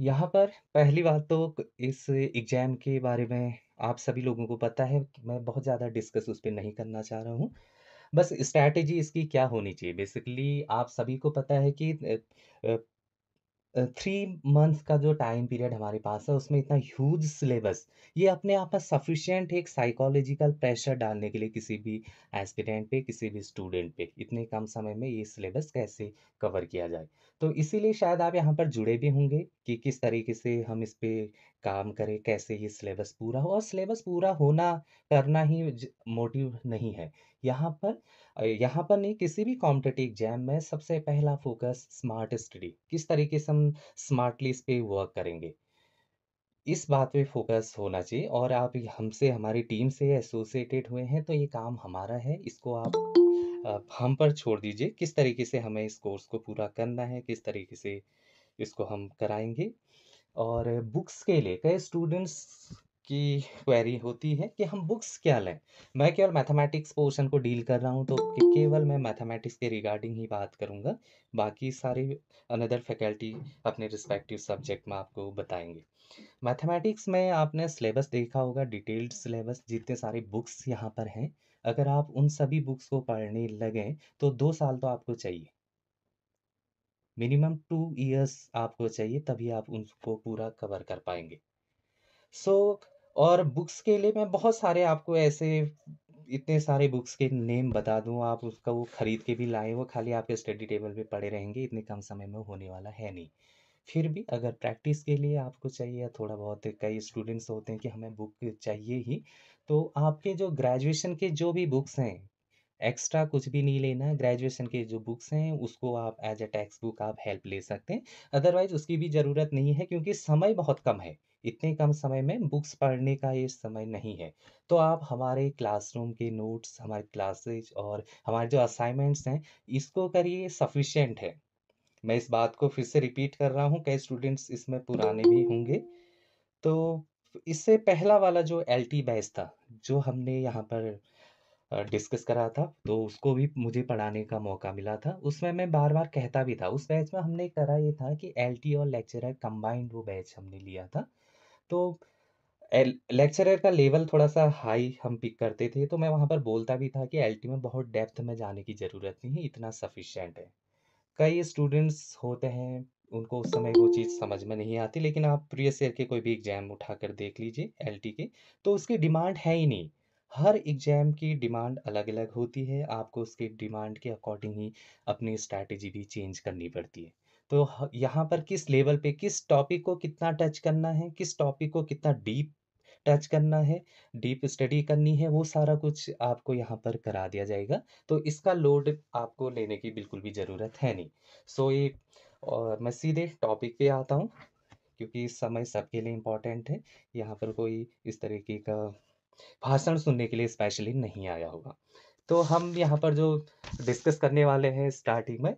यहाँ पर पहली बात तो इस एग्ज़ाम के बारे में आप सभी लोगों को पता है कि मैं बहुत ज़्यादा डिस्कस उस पर नहीं करना चाह रहा हूँ बस स्ट्रैटेजी इसकी क्या होनी चाहिए बेसिकली आप सभी को पता है कि थ्री मंथ्स का जो टाइम पीरियड हमारे पास है उसमें इतना ह्यूज सिलेबस ये अपने आप में सफिशेंट एक साइकोलॉजिकल प्रेशर डालने के लिए किसी भी एस्पिरेंट पे किसी भी स्टूडेंट पे इतने कम समय में ये सिलेबस कैसे कवर किया जाए तो इसीलिए शायद आप यहाँ पर जुड़े भी होंगे कि किस तरीके से हम इस पर काम करे कैसे ये सिलेबस पूरा हो और सिलेबस पूरा होना करना ही मोटिव नहीं है यहाँ पर यहाँ पर नहीं किसी भी कॉम्पिटेटिव एग्जाम में सबसे पहला फोकस स्मार्ट स्टडी किस तरीके से हम स्मार्टली इस पर वर्क करेंगे इस बात पे फोकस होना चाहिए और आप हमसे हमारी टीम से एसोसिएटेड हुए हैं तो ये काम हमारा है इसको आप हम पर छोड़ दीजिए किस तरीके से हमें इस कोर्स को पूरा करना है किस तरीके से इसको हम कराएंगे और बुक्स के लिए कई स्टूडेंट्स की क्वेरी होती है कि हम बुक्स क्या लें मैं केवल मैथमेटिक्स पोर्शन को डील कर रहा हूँ तो केवल मैं मैथमेटिक्स के रिगार्डिंग ही बात करूँगा बाकी सारी अनदर फैकल्टी अपने रिस्पेक्टिव सब्जेक्ट में आपको बताएंगे मैथमेटिक्स में आपने सिलेबस देखा होगा डिटेल्ड सिलेबस जितने सारे बुक्स यहाँ पर हैं अगर आप उन सभी बुक्स को पढ़ने लगें तो दो साल तो आपको चाहिए मिनिमम टू ईयर्स आपको चाहिए तभी आप उनको पूरा कवर कर पाएंगे सो so, और बुक्स के लिए मैं बहुत सारे आपको ऐसे इतने सारे बुक्स के नेम बता दूं आप उसका वो ख़रीद के भी लाएं वो खाली आपके स्टडी टेबल पे पड़े रहेंगे इतने कम समय में होने वाला है नहीं फिर भी अगर प्रैक्टिस के लिए आपको चाहिए थोड़ा बहुत कई स्टूडेंट्स होते हैं कि हमें बुक चाहिए ही तो आपके जो ग्रेजुएशन के जो भी बुक्स हैं एक्स्ट्रा कुछ भी नहीं लेना है ग्रेजुएशन के जो बुक्स हैं उसको आप एज अ टेक्स्ट बुक आप हेल्प ले सकते हैं अदरवाइज उसकी भी ज़रूरत नहीं है क्योंकि समय बहुत कम है इतने कम समय में बुक्स पढ़ने का ये समय नहीं है तो आप हमारे क्लासरूम के नोट्स हमारे क्लासेज और हमारे जो असाइनमेंट्स हैं इसको करिए सफिशेंट है मैं इस बात को फिर से रिपीट कर रहा हूँ कई स्टूडेंट्स इसमें पुराने भी होंगे तो इससे पहला वाला जो एल बैच था जो हमने यहाँ पर डिस्कस करा था तो उसको भी मुझे पढ़ाने का मौका मिला था उसमें मैं बार बार कहता भी था उस बैच में हमने करा ये था कि एल और लेक्चरर कंबाइंड वो बैच हमने लिया था तो लेक्चरर का लेवल थोड़ा सा हाई हम पिक करते थे तो मैं वहाँ पर बोलता भी था कि एल में बहुत डेप्थ में जाने की ज़रूरत नहीं है इतना सफिशेंट है कई स्टूडेंट्स होते हैं उनको उस समय वो चीज़ समझ में नहीं आती लेकिन आप प्रीवियस ईयर के कोई भी एग्जाम उठा कर देख लीजिए एल के तो उसकी डिमांड है ही नहीं हर एग्ज़ाम की डिमांड अलग अलग होती है आपको उसके डिमांड के अकॉर्डिंग ही अपनी स्ट्रैटेजी भी चेंज करनी पड़ती है तो यहाँ पर किस लेवल पे किस टॉपिक को कितना टच करना है किस टॉपिक को कितना डीप टच करना है डीप स्टडी करनी है वो सारा कुछ आपको यहाँ पर करा दिया जाएगा तो इसका लोड आपको लेने की बिल्कुल भी ज़रूरत है नहीं सो ये और मैं सीधे टॉपिक पे आता हूँ क्योंकि समय सबके लिए इम्पॉर्टेंट है यहाँ पर कोई इस तरीके का भाषण सुनने के लिए स्पेशली नहीं आया होगा तो हम यहाँ पर जो डिस्कस करने वाले हैं स्टार्टिंग में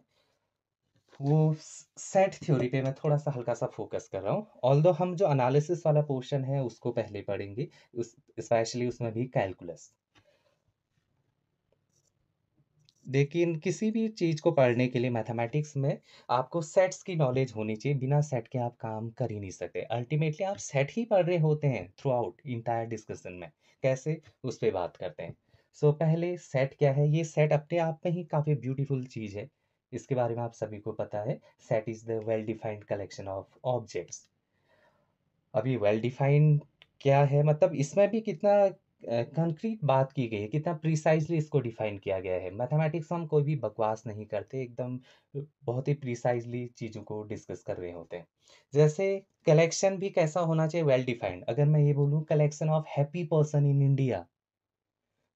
वो सेट थ्योरी पे मैं थोड़ा सा हल्का सा फोकस कर रहा हूँ ऑल दो हम जो एनालिसिस वाला पोर्शन है उसको पहले पढ़ेंगे उस स्पेशली उसमें भी कैलकुलस लेकिन किसी भी चीज़ को पढ़ने के लिए मैथमेटिक्स में आपको सेट्स की नॉलेज होनी चाहिए बिना सेट के आप काम कर ही नहीं सकते अल्टीमेटली आप सेट ही पढ़ रहे होते हैं थ्रू आउट इंटायर डिस्कशन में कैसे उस पर बात करते हैं सो so, पहले सेट क्या है ये सेट अपने आप में ही काफ़ी ब्यूटीफुल चीज़ है इसके बारे में आप सभी को पता है set is the well defined collection of objects अभी वेल डिफाइंड क्या है मतलब इसमें भी कितना कंक्रीट बात की गई है कितना प्रिसाइजली इसको डिफाइन किया गया है मैथमेटिक्स हम कोई भी बकवास नहीं करते एकदम बहुत ही प्रिसाइजली चीज़ों को डिस्कस कर रहे होते हैं जैसे कलेक्शन भी कैसा होना चाहिए वेल डिफाइंड अगर मैं ये बोलूँ collection of happy person in India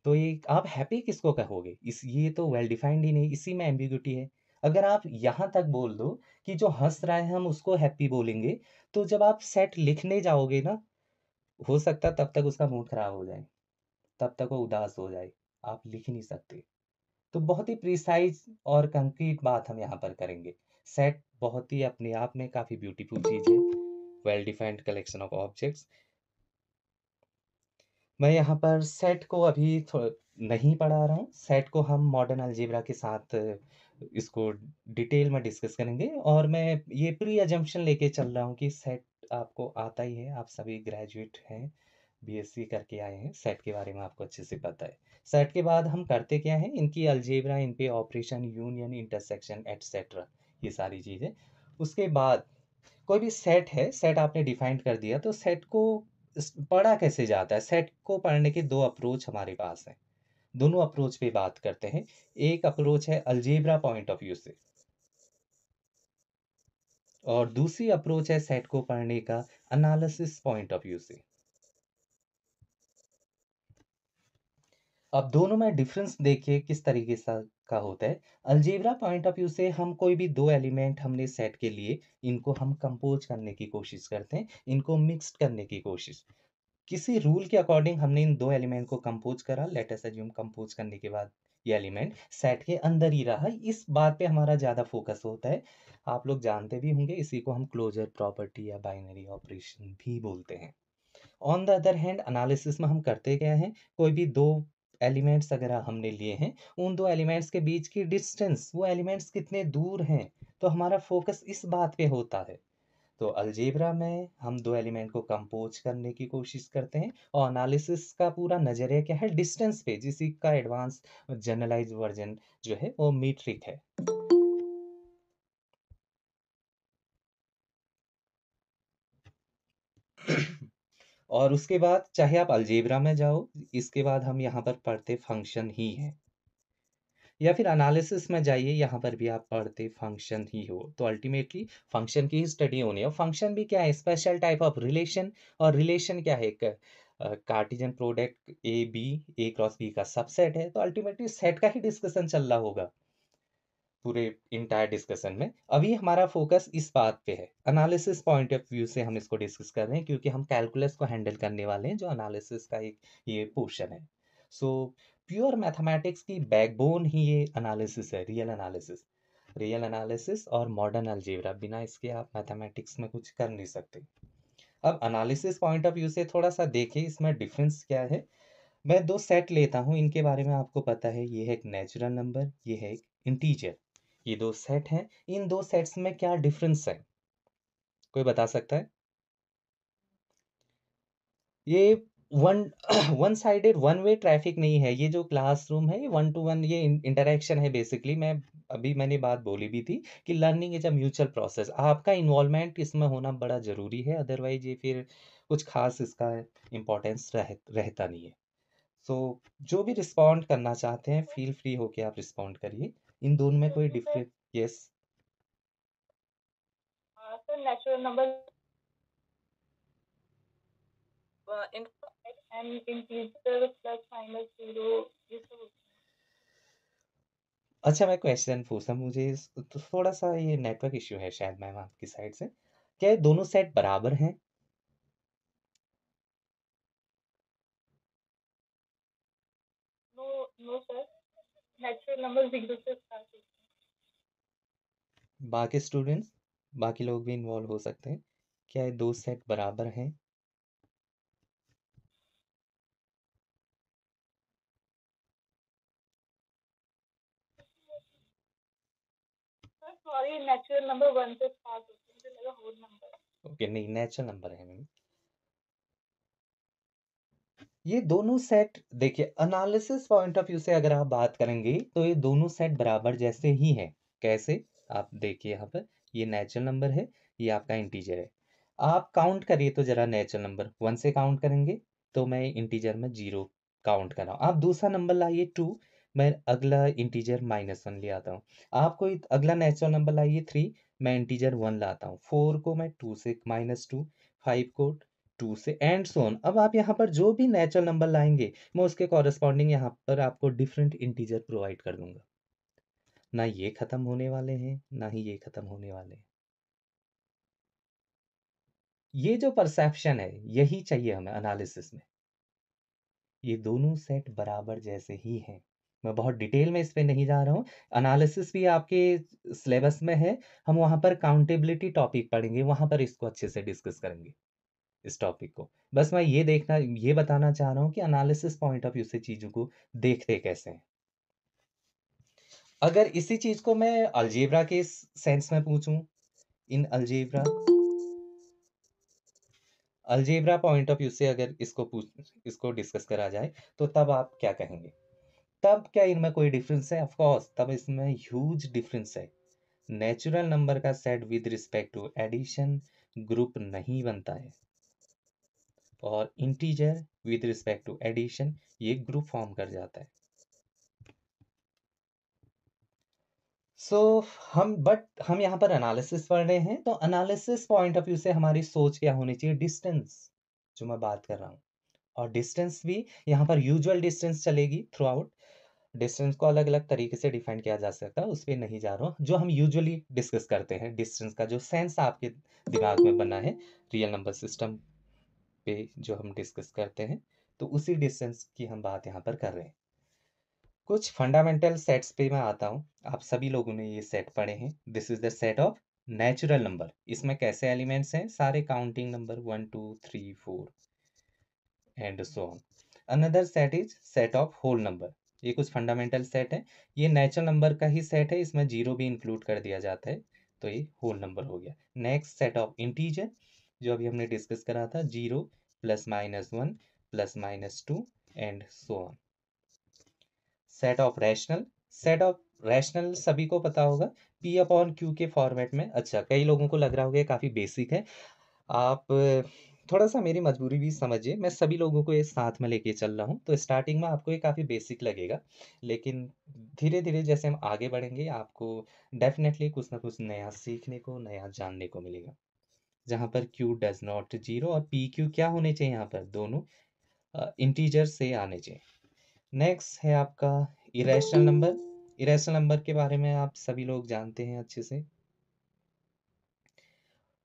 तो ये आप हैप्पी किसको कहोगे इस ये तो वेल डिफाइंड ही नहीं इसी में एम्बिग्यूटी है अगर आप यहाँ तक बोल दो कि जो हंस रहा है हम उसको हैप्पी बोलेंगे तो जब आप सेट लिखने जाओगे ना हो सकता तब तक उसका मूड खराब हो जाए तब तक वो उदास हो जाए आप लिख ही नहीं सकते तो बहुत ही प्रिसाइज और कंक्रीट बात हम यहाँ पर करेंगे सेट बहुत ही अपने आप में काफ़ी ब्यूटीफुल चीज़ है well defined collection of objects मैं यहाँ पर सेट को अभी नहीं पढ़ा रहा हूँ सेट को हम मॉडर्न अलजेबरा के साथ इसको डिटेल में डिस्कस करेंगे और मैं ये प्री एजम्पन लेके चल रहा हूँ कि सेट आपको आता ही है आप सभी ग्रेजुएट हैं बीएससी करके आए हैं सेट के बारे में आपको अच्छे से पता है सेट के बाद हम करते क्या हैं इनकी अलजेबरा इन पे ऑपरेशन यूनियन इंटरसेक्शन एटसेट्रा ये सारी चीज़ें उसके बाद कोई भी सेट है सेट आपने डिफाइंड कर दिया तो सेट को पढ़ा कैसे जाता है सेट को पढ़ने के दो अप्रोच हमारे पास हैं दोनों अप्रोच पे बात करते हैं एक अप्रोच है अलजेबरा पॉइंट ऑफ व्यू से और दूसरी अप्रोच है सेट को पढ़ने का एनालिसिस पॉइंट ऑफ व्यू से अब दोनों में डिफरेंस देखिए किस तरीके से का होता है अलजेब्रा पॉइंट ऑफ व्यू से हम कोई भी दो एलिमेंट हमने सेट के लिए इनको हम कंपोज करने की कोशिश करते हैं इनको मिक्सड करने की कोशिश किसी रूल के अकॉर्डिंग हमने इन दो एलिमेंट को कंपोज करा लेटेस्ट एज्यूम कंपोज करने के बाद ये एलिमेंट सेट के अंदर ही रहा इस बात पे हमारा ज़्यादा फोकस होता है आप लोग जानते भी होंगे इसी को हम क्लोजर प्रॉपर्टी या बाइनरी ऑपरेशन भी बोलते हैं on the other hand analysis में हम करते गए हैं कोई भी दो एलिमेंट्स अगर हमने लिए हैं उन दो एलिमेंट्स के बीच की डिस्टेंस वो एलिमेंट्स कितने दूर हैं तो हमारा फोकस इस बात पे होता है तो अलजेबरा में हम दो एलिमेंट को कंपोज करने की कोशिश करते हैं और एनालिसिस का पूरा नज़रिया क्या है डिस्टेंस पे जिसका एडवांस जनरलाइज वर्जन जो है वो मीट्रिक है और उसके बाद चाहे आप अलजेबरा में जाओ इसके बाद हम यहाँ पर पढ़ते फंक्शन ही हैं या फिर एनालिसिस में जाइए यहाँ पर भी आप पढ़ते फंक्शन ही हो तो अल्टीमेटली फंक्शन की ही स्टडी होनी है फंक्शन भी क्या है स्पेशल टाइप ऑफ रिलेशन और रिलेशन क्या है एक cartesian product A B A cross B का सबसेट है तो अल्टीमेटली सेट का ही डिस्कशन चल रहा होगा पूरे इंटायर डिस्कशन में अभी हमारा फोकस इस बात पे है एनालिसिस पॉइंट ऑफ व्यू से हम इसको डिस्कस कर रहे हैं क्योंकि हम कैलकुलस को हैंडल करने वाले हैं जो एनालिसिस का एक ये पोर्शन है सो प्योर मैथमेटिक्स की बैकबोन ही ये एनालिसिस है रियल एनालिसिस रियल एनालिसिस और मॉडर्न अलजेबरा बिना इसके आप मैथमेटिक्स में कुछ कर नहीं सकते अब एनालिसिस पॉइंट ऑफ व्यू से थोड़ा सा देखिए इसमें डिफरेंस क्या है मैं दो सेट लेता हूँ इनके बारे में आपको पता है ये है एक नेचुरल नंबर ये है एक इंटीजर ये दो सेट हैं इन दो सेट्स में क्या डिफरेंस है कोई बता सकता है ये one one sided one way traffic नहीं है ये जो क्लासरूम है ये वन टू वन ये इंटरेक्शन है बेसिकली मैं अभी मैंने बात बोली भी थी कि learning is a mutual process आपका इन्वॉल्वमेंट इसमें होना बड़ा ज़रूरी है अदरवाइज ये फिर कुछ खास इसका इंपॉर्टेंस रह, रहता नहीं है सो so, जो भी रिस्पॉन्ड करना चाहते हैं फील फ्री होके आप रिस्पॉन्ड करिए इन दोनों में कोई डिफरेंस हाँ, तो यस अच्छा मैं क्वेश्चन पूछता हूँ मुझे तो थोड़ा सा ये नेटवर्क इश्यू है शायद मैम आपकी साइड से क्या ये दोनों सेट बराबर हैं no no sir natural number zero से बाकी स्टूडेंट्स बाकी लोग भी इन्वॉल्व हो सकते हैं क्या ये दो सेट बराबर हैं ओके okay, नहीं नेचुरल नंबर है ये दोनों सेट देखिए एनालिसिस पॉइंट ऑफ व्यू से अगर आप बात करेंगे तो ये दोनों सेट बराबर जैसे ही है कैसे आप देखिए यहाँ पर ये नेचुरल नंबर है ये आपका इंटीजर है आप काउंट करिए तो जरा नेचुरल नंबर वन से काउंट करेंगे तो मैं इंटीजर में जीरो काउंट कर रहा हूँ आप दूसरा नंबर लाइए टू मैं अगला इंटीजर माइनस वन ले आता हूँ आप कोई अगला नेचुरल नंबर लाइए थ्री मैं इंटीजर वन लाता हूँ फोर को मैं टू से माइनस टू फाइव को टू से एंड सोन अब आप यहाँ पर जो भी नेचुरल नंबर लाएंगे मैं उसके कॉरेस्पॉन्डिंग यहाँ पर आपको डिफरेंट इंटीजर प्रोवाइड कर दूंगा ना ये ख़त्म होने वाले हैं ना ही ये ख़त्म होने वाले हैं ये जो परसेप्शन है यही चाहिए हमें एनालिसिस में ये दोनों सेट बराबर जैसे ही हैं मैं बहुत डिटेल में इस पर नहीं जा रहा हूँ एनालिसिस भी आपके सिलेबस में है हम वहाँ पर काउंटेबिलिटी टॉपिक पढ़ेंगे वहाँ पर इसको अच्छे से डिस्कस करेंगे इस टॉपिक को बस मैं ये देखना ये बताना चाह रहा हूँ कि एनालिसिस पॉइंट ऑफ व्यू से चीज़ों को देखते कैसे हैं अगर इसी चीज को मैं अलजेब्रा के सेंस में पूछूं इन algebra algebra point of view से अगर इसको पूछ इसको डिस्कस करा जाए तो तब आप क्या कहेंगे तब क्या इनमें कोई डिफरेंस है कोर्स तब इसमें ह्यूज डिफरेंस है नेचुरल नंबर का set with respect to addition group नहीं बनता है और integer with respect to addition ये ग्रुप फॉर्म कर जाता है सो so, हम बट हम यहाँ पर एनालिसिस पढ़ रहे हैं तो एनालिसिस पॉइंट ऑफ व्यू से हमारी सोच क्या होनी चाहिए डिस्टेंस जो मैं बात कर रहा हूँ और डिस्टेंस भी यहाँ पर यूजुअल डिस्टेंस चलेगी थ्रू आउट डिस्टेंस को अलग अलग तरीके से डिफाइन किया जा सकता है उस पर नहीं जा रहा हूँ जो हम यूजुअली डिस्कस करते हैं डिस्टेंस का जो सेंस आपके दिमाग में बना है रियल नंबर सिस्टम पे जो हम डिस्कस करते हैं तो उसी डिस्टेंस की हम बात यहाँ पर कर रहे हैं कुछ फंडामेंटल सेट्स पे मैं आता हूँ आप सभी लोगों ने ये सेट पढ़े हैं this is the set of natural number इसमें कैसे एलिमेंट्स हैं सारे counting number one two three four and so on another set is set of whole number ये कुछ फंडामेंटल सेट है ये नेचुरल नंबर का ही सेट है इसमें जीरो भी इंक्लूड कर दिया जाता है तो ये होल नंबर हो गया नेक्स्ट सेट ऑफ इंटीजर जो अभी हमने डिस्कस करा था zero plus minus one plus minus two and so on set of rational set of rational सभी को पता होगा पी अपॉन क्यू के फॉर्मेट में अच्छा कई लोगों को लग रहा होगा काफ़ी बेसिक है आप थोड़ा सा मेरी मजबूरी भी समझिए मैं सभी लोगों को ये साथ में लेके चल रहा हूँ तो स्टार्टिंग में आपको ये काफ़ी बेसिक लगेगा लेकिन धीरे धीरे जैसे हम आगे बढ़ेंगे आपको डेफिनेटली कुछ ना कुछ नया सीखने को नया जानने को मिलेगा जहाँ पर क्यू डज नॉट जीरो और पी क्यू क्या होने चाहिए यहाँ पर दोनों इंटीजर से आने चाहिए नेक्स्ट है आपका इरेशनल नंबर इरेशनल नंबर के बारे में आप सभी लोग जानते हैं अच्छे से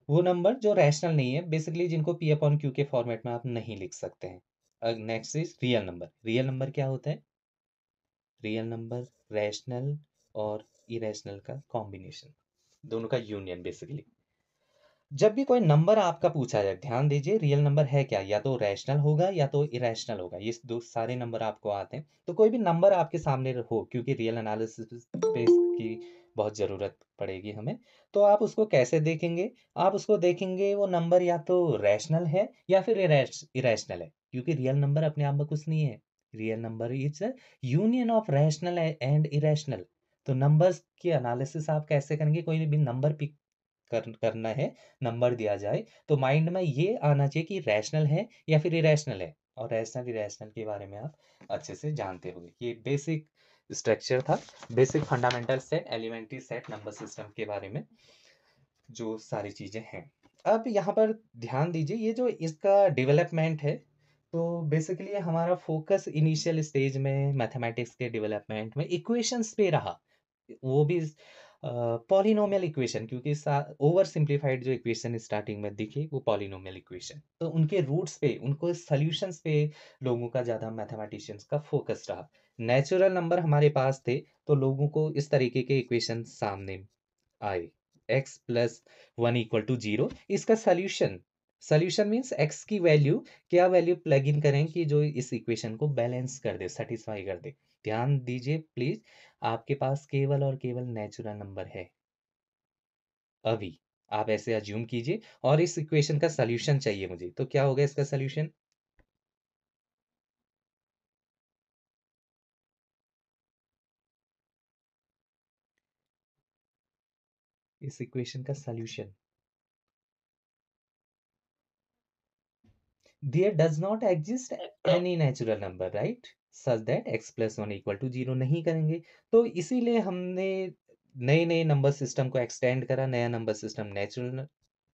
वो नंबर जो रैशनल नहीं है बेसिकली जिनको पी एफ ऑन क्यू के फॉर्मेट में आप नहीं लिख सकते हैं next is real number real number क्या होता है रियल नंबर रैशनल और इरेशनल का कॉम्बिनेशन दोनों का यूनियन बेसिकली जब भी कोई नंबर आपका पूछा जाए ध्यान दीजिए रियल नंबर है क्या या तो रैशनल होगा या तो इरेशनल होगा ये दो सारे नंबर आपको आते हैं तो कोई भी नंबर आपके सामने हो क्योंकि रियल एनालिसिस की बहुत ज़रूरत पड़ेगी हमें तो आप उसको कैसे देखेंगे आप उसको देखेंगे वो नंबर या तो रैशनल है या फिर इरेशनल है क्योंकि रियल नंबर अपने आप में कुछ नहीं है real number is union of rational and irrational तो नंबर्स की एनालिसिस आप कैसे करेंगे कोई भी नंबर पिक कर, करना है नंबर दिया जाए तो माइंड में ये आना चाहिए कि रैशनल है या फिर इरेशनल है और रैशनल इरेशनल के बारे में आप अच्छे से जानते होंगे ये बेसिक स्ट्रक्चर था basic fundamental set elementary set number system के बारे में जो सारी चीज़ें हैं अब यहाँ पर ध्यान दीजिए ये जो इसका डेवलपमेंट है तो बेसिकली हमारा फोकस इनिशियल स्टेज में मैथमेटिक्स के डेवलपमेंट में इक्वेशंस पे रहा वो भी पॉलिनोमियल इक्वेशन क्योंकि ओवर सिंप्लीफाइड जो इक्वेशन स्टार्टिंग में दिखे वो पॉलिनोमियल इक्वेशन तो उनके रूट्स पे उनको सॉल्यूशंस पे लोगों का ज़्यादा मैथमेटिशियंस का फोकस रहा नेचुरल नंबर हमारे पास थे तो लोगों को इस तरीके के इक्वेशन सामने आए X plus one equal to zero इसका सोल्यूशन सोल्यूशन मीन्स एक्स की वैल्यू क्या वैल्यू प्लग इन करें कि जो इस इक्वेशन को बैलेंस कर दे सेटिस्फाई कर दे ध्यान दीजिए प्लीज आपके पास केवल और केवल नेचुरल नंबर है अभी आप ऐसे अज्यूम कीजिए और इस इक्वेशन का सोल्यूशन चाहिए मुझे तो क्या होगा इसका सोल्यूशन इस इक्वेशन का solution there does not exist any natural number right such that X plus one equal to zero नहीं करेंगे तो इसीलिए हमने नए नए नंबर सिस्टम को एक्सटेंड करा नया number system natural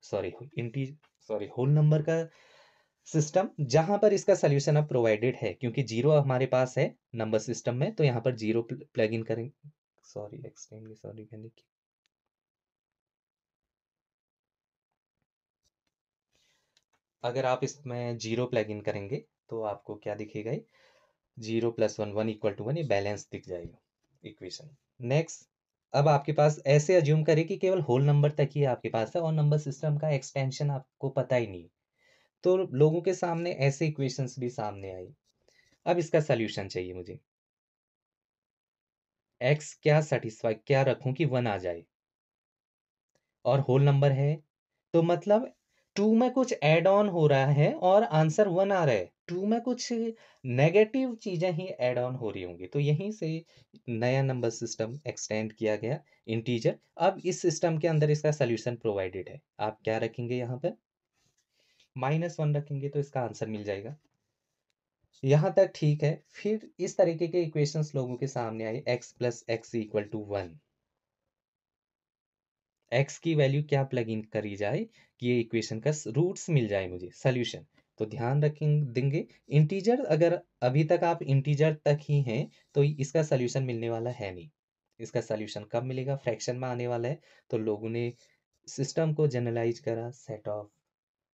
sorry inte sorry whole number का सिस्टम जहां पर इसका सोल्यूशन अब प्रोवाइडेड है क्योंकि जीरो हमारे पास है नंबर सिस्टम में तो यहाँ पर जीरो प्लग इन करेंगे सॉरी एक्सटेंड सॉरी मैंने अगर आप इसमें जीरो प्लग इन करेंगे तो आपको क्या दिखेगा zero plus one one equal to one ये बैलेंस दिख जाएगा इक्वेशन नेक्स्ट अब आपके पास ऐसे अज्यूम करें कि केवल होल नंबर तक ही आपके पास है और नंबर सिस्टम का एक्सपेंशन आपको पता ही नहीं तो लोगों के सामने ऐसे इक्वेशंस भी सामने आई अब इसका सोल्यूशन चाहिए मुझे एक्स क्या सेटिस्फाई क्या रखूं कि वन आ जाए और होल नंबर है तो मतलब टू में कुछ एड ऑन हो रहा है और आंसर वन आ रहा है टू में कुछ नेगेटिव चीज़ें ही एड ऑन हो रही होंगी तो यहीं से नया नंबर सिस्टम एक्सटेंड किया गया इंटीजर अब इस सिस्टम के अंदर इसका सोल्यूशन प्रोवाइडेड है आप क्या रखेंगे यहाँ पर माइनस वन रखेंगे तो इसका आंसर मिल जाएगा यहाँ तक ठीक है फिर इस तरीके के इक्वेशंस लोगों के सामने आए X plus X equal to one X की वैल्यू क्या प्लग इन करी जाए कि ये इक्वेशन का रूट्स मिल जाए मुझे सोल्यूशन तो ध्यान रखें देंगे इंटीजर अगर अभी तक आप इंटीजर तक ही हैं तो इसका सोल्यूशन मिलने वाला है नहीं इसका सोल्यूशन कब मिलेगा फ्रैक्शन में आने वाला है तो लोगों ने सिस्टम को जनरलाइज करा set of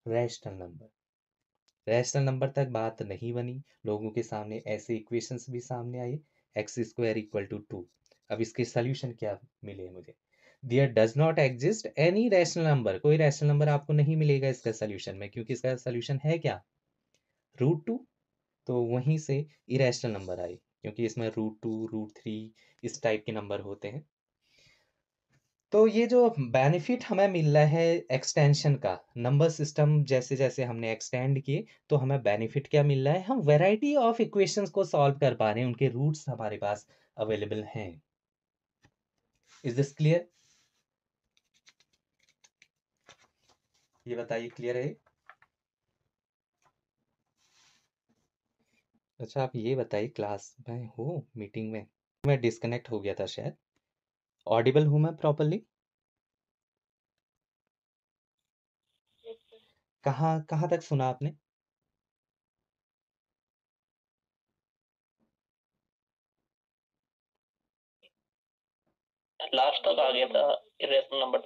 rational number rational number तक बात नहीं बनी लोगों के सामने ऐसे इक्वेशंस भी सामने आए X square equal to two अब इसके सोल्यूशन क्या मिले मुझे there does not exist any rational number कोई रैशनल नंबर आपको नहीं मिलेगा इसका सोल्यूशन में क्योंकि इसका सोल्यूशन है क्या रूट टू तो वहीं से इरेशनल नंबर आई क्योंकि इसमें रूट टू रूट थ्री इस टाइप के नंबर होते हैं तो ये जो बेनिफिट हमें मिल रहा है एक्सटेंशन का नंबर सिस्टम जैसे जैसे हमने एक्सटेंड किए तो हमें बेनिफिट क्या मिल रहा है हम वैरायटी ऑफ इक्वेशंस को सॉल्व कर पा रहे हैं उनके रूट्स हमारे पास अवेलेबल हैं इज दिस क्लियर ये बताइए क्लियर है अच्छा आप ये बताइए क्लास में हो मीटिंग में मैं डिस्कनेक्ट हो गया था शायद ऑडिबल हूं मैं प्रॉपरली कहा कहाँ तक सुना आपने लास्ट तक आ गया था नंबर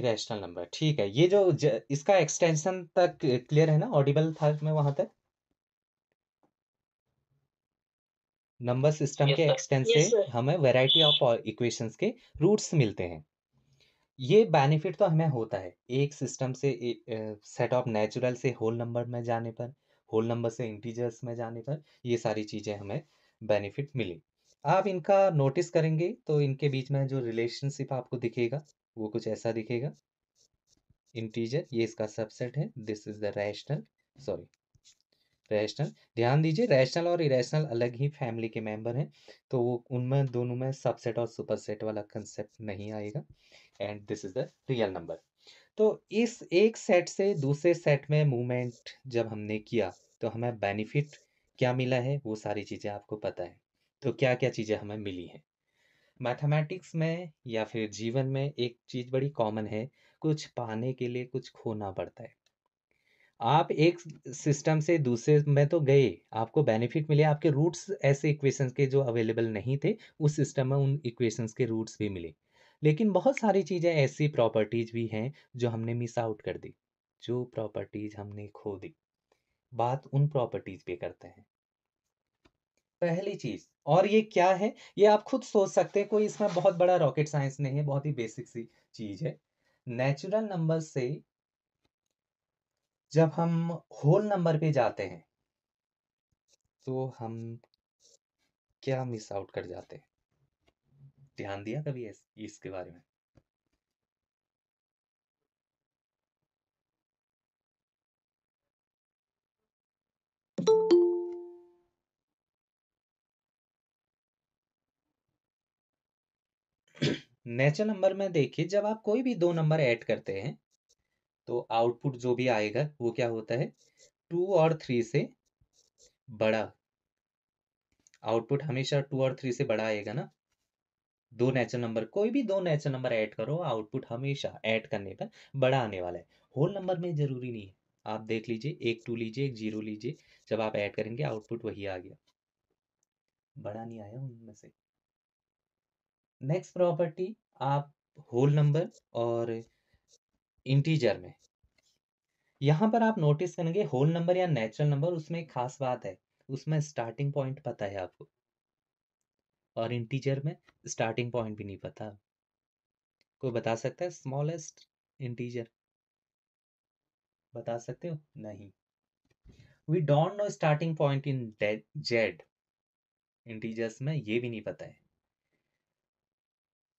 इरेशनल नंबर ठीक है ये जो ज, इसका एक्सटेंशन तक क्लियर है ना ऑडिबल था मैं वहां तक नंबर सिस्टम yes, के एक्सटेंस yes, से हमें वैरायटी ऑफ इक्वेशंस के रूट्स मिलते हैं ये बेनिफिट तो हमें होता है एक सिस्टम से सेट ऑफ नेचुरल से होल नंबर में जाने पर होल नंबर से इंटीजर्स में जाने पर ये सारी चीज़ें हमें बेनिफिट मिली आप इनका नोटिस करेंगे तो इनके बीच में जो रिलेशनशिप आपको दिखेगा वो कुछ ऐसा दिखेगा इंटीजर ये इसका सबसेट है this is the rational sorry rational ध्यान दीजिए रैशनल और इरेशनल अलग ही फैमिली के मेंबर हैं तो वो उनमें दोनों में सबसेट और सुपरसेट वाला कंसेप्ट नहीं आएगा and this is the real number तो इस एक सेट से दूसरे सेट में मूवमेंट जब हमने किया तो हमें बेनिफिट क्या मिला है वो सारी चीज़ें आपको पता है तो क्या क्या चीज़ें हमें मिली हैं मैथमेटिक्स में या फिर जीवन में एक चीज़ बड़ी कॉमन है कुछ पाने के लिए कुछ खोना पड़ता है आप एक सिस्टम से दूसरे में तो गए आपको बेनिफिट मिले आपके रूट्स ऐसे इक्वेशंस के जो अवेलेबल नहीं थे उस सिस्टम में उन इक्वेशंस के रूट्स भी मिले लेकिन बहुत सारी चीज़ें ऐसी प्रॉपर्टीज भी हैं जो हमने मिस आउट कर दी जो प्रॉपर्टीज हमने खो दी बात उन प्रॉपर्टीज पे करते हैं पहली चीज और ये क्या है ये आप खुद सोच सकते हैं कोई इसमें बहुत बड़ा रॉकेट साइंस नहीं है बहुत ही बेसिक सी चीज है नेचुरल नंबर से जब हम होल नंबर पे जाते हैं तो हम क्या मिस आउट कर जाते हैं ध्यान दिया कभी इसके बारे में नेचुरल नंबर में देखिए जब आप कोई भी दो नंबर ऐड करते हैं तो आउटपुट जो भी आएगा वो क्या होता है टू और थ्री से बड़ा आउटपुट हमेशा टू और थ्री से बड़ा आएगा ना दो नेचुरल नंबर कोई भी दो नेचुरल नंबर ऐड करो आउटपुट हमेशा ऐड करने पर बड़ा आने वाला है होल नंबर में ज़रूरी नहीं है आप देख लीजिए एक टू लीजिए एक जीरो लीजिए जब आप ऐड करेंगे आउटपुट वही आ गया बड़ा नहीं आया उनमें से नेक्स्ट प्रॉपर्टी आप होल नंबर और इंटीजर में यहाँ पर आप नोटिस करेंगे होल नंबर या नेचुरल नंबर उसमें एक खास बात है उसमें स्टार्टिंग पॉइंट पता है आपको और इंटीजर में स्टार्टिंग पॉइंट भी नहीं पता कोई बता सकता है स्मॉलेस्ट इंटीजर बता सकते हो नहीं we don't know starting point in Z integers में ये भी नहीं पता है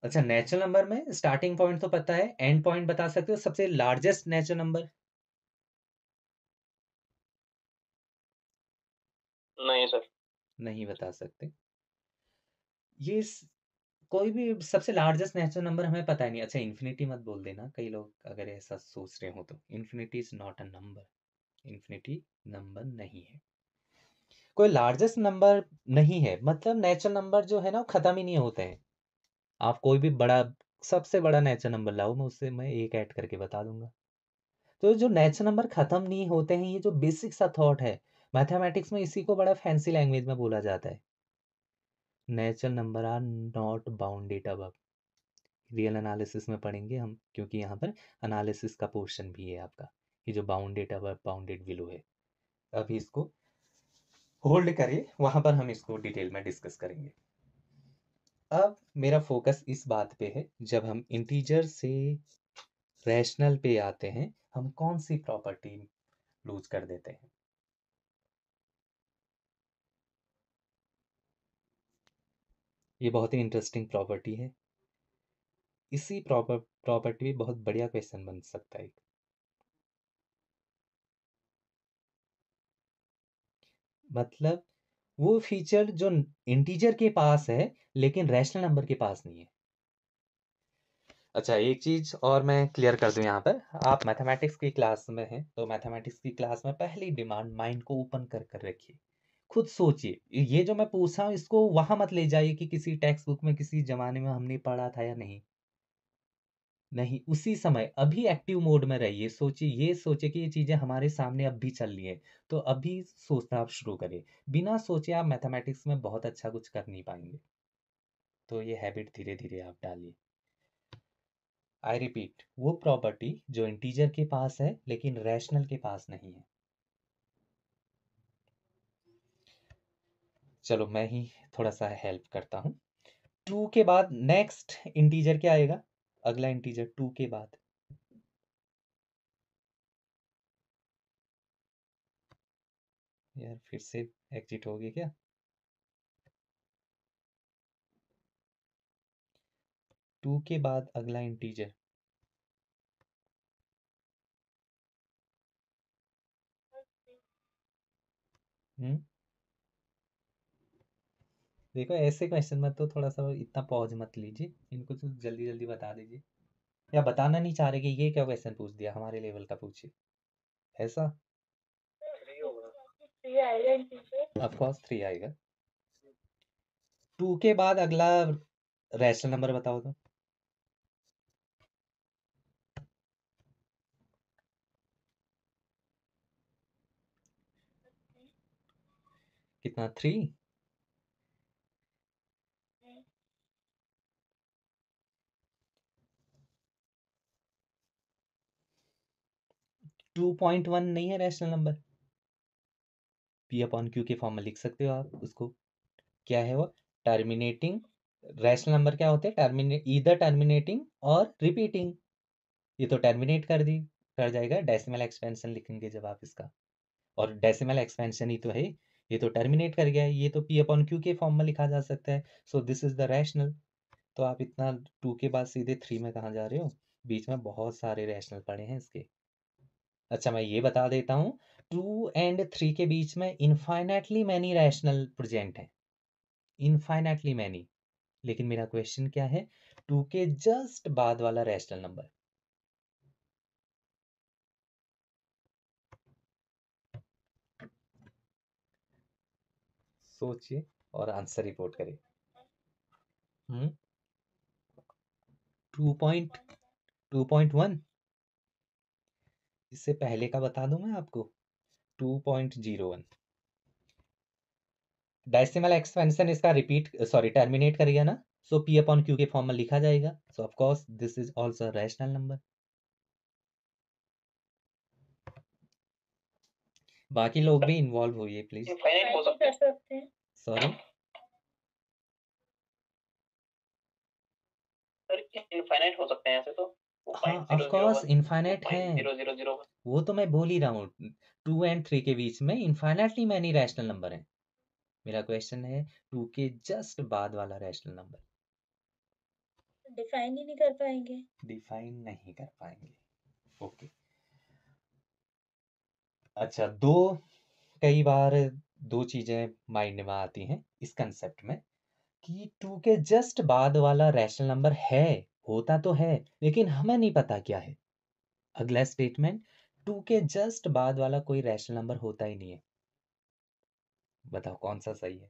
अच्छा नेचुरल नंबर में स्टार्टिंग पॉइंट तो पता है एंड पॉइंट बता सकते हो सबसे लार्जेस्ट नेचुरल नंबर नहीं सर नहीं बता सकते ये कोई भी सबसे लार्जेस्ट नेचुरल नंबर हमें पता ही नहीं अच्छा इन्फिनिटी मत बोल देना कई लोग अगर ऐसा सोच रहे हो तो infinity is not a number infinity number नहीं है कोई लार्जेस्ट नंबर नहीं है मतलब नेचुरल नंबर जो है ना वो खत्म ही नहीं होते हैं आप कोई भी बड़ा सबसे बड़ा नेचर नंबर लाओ मैं उससे मैं एक ऐड करके बता दूंगा तो जो नेचर नंबर ख़त्म नहीं होते हैं ये जो बेसिक सा थॉट है मैथमेटिक्स में इसी को बड़ा फैंसी लैंग्वेज में बोला जाता है natural number are not bounded अब रियल एनालिसिस में पढ़ेंगे हम क्योंकि यहाँ पर एनालिसिस का पोर्शन भी है आपका ये जो बाउंडेड अब बाउंडेड विलो है अभी इसको होल्ड करिए वहां पर हम इसको डिटेल में डिस्कस करेंगे अब मेरा फोकस इस बात पे है जब हम इंटीजर से रैशनल पे आते हैं हम कौन सी प्रॉपर्टी लूज कर देते हैं ये बहुत ही इंटरेस्टिंग प्रॉपर्टी है इसी प्रॉपर प्रॉपर्टी भी बहुत बढ़िया क्वेश्चन बन सकता है मतलब वो फीचर जो इंटीजर के पास है लेकिन रैशनल नंबर के पास नहीं है अच्छा एक चीज़ और मैं क्लियर कर दूं यहाँ पर आप मैथमेटिक्स की क्लास में हैं तो मैथमेटिक्स की क्लास में पहली डिमांड माइंड को ओपन कर कर रखिए खुद सोचिए ये जो मैं पूछ रहा हूँ इसको वहां मत ले जाइए कि किसी टेक्स्ट बुक में किसी ज़माने में हमने पढ़ा था या नहीं नहीं उसी समय अभी एक्टिव मोड में रहिए सोचिए ये सोचे कि ये चीज़ें हमारे सामने अब भी चल रही है तो अभी सोचना आप शुरू करिए बिना सोचे आप मैथमेटिक्स में बहुत अच्छा कुछ कर नहीं पाएंगे तो ये हैबिट धीरे धीरे आप डालिए आई रिपीट वो प्रॉपर्टी जो इंटीजर के पास है लेकिन रैशनल के पास नहीं है चलो मैं ही थोड़ा सा हेल्प करता हूँ टू के बाद नेक्स्ट इंटीजर क्या आएगा अगला इंटीजर टू के बाद यार फिर से एग्जिट हो गया क्या टू के बाद अगला इंटीजर हम्म देखो ऐसे क्वेश्चन मत तो थोड़ा सा इतना पॉज मत लीजिए इनको तो जल्दी जल्दी बता दीजिए या बताना नहीं चाह रहे कि ये क्या क्वेश्चन पूछ दिया हमारे लेवल का पूछिए ऐसा ऑफकोर्स थ्री आएगा टू के बाद अगला रैशनल नंबर बताओ तो कितना थ्री टू पॉइंट वन नहीं है rational number P upon Q के फॉर्म में लिख सकते हो आप उसको क्या है वो टर्मिनेटिंग रैशनल नंबर क्या होते हैं टर्मिनेट इधर टर्मिनेटिंग और रिपीटिंग ये तो टर्मिनेट कर दी कर जाएगा डेसिमल एक्सपेंशन लिखेंगे जब आप इसका और डेसिमल एक्सपेंशन ही तो है ये तो टर्मिनेट कर गया है ये तो पी अपॉन क्यू के फॉर्म में लिखा जा सकता है so this is the rational तो आप इतना टू के बाद सीधे थ्री में कहाँ जा रहे हो बीच में बहुत सारे रैशनल पड़े हैं इसके अच्छा मैं ये बता देता हूँ टू एंड थ्री के बीच में इनफाइनाइटली मैनी रैशनल प्रेजेंट हैं इनफाइनाइटली मैनी लेकिन मेरा क्वेश्चन क्या है टू के जस्ट बाद वाला रैशनल नंबर सोचिए और आंसर रिपोर्ट करिए hmm. Two point two point one इससे पहले का बता दूं मैं आपको 2.01 डेसिमल एक्सपेंशन इसका रिपीट सॉरी टर्मिनेट करेगा ना सो पी अपॉन क्यू के फॉर्म में लिखा जाएगा so of course this is also rational number बाकी लोग भी इन्वॉल्व होइए प्लीज सॉरी इनफाइनाइट हो सकते हैं ऐसे तो हाँ इनफाइनाइट है वो तो मैं बोल ही रहा हूँ टू एंड थ्री के बीच में इनफाइनाइटली मैनी रैशनल नंबर है मेरा क्वेश्चन है टू के जस्ट बाद वाला रैशनल नंबर डिफाइन ही नहीं कर पाएंगे डिफाइन नहीं कर पाएंगे ओके okay. अच्छा दो कई बार दो चीजें माइंड में आती हैं इस कंसेप्ट में कि टू के जस्ट बाद वाला रैशनल नंबर है होता तो है लेकिन हमें नहीं पता क्या है अगला स्टेटमेंट टू के जस्ट बाद वाला कोई रैशनल नंबर होता ही नहीं है बताओ कौन सा सही है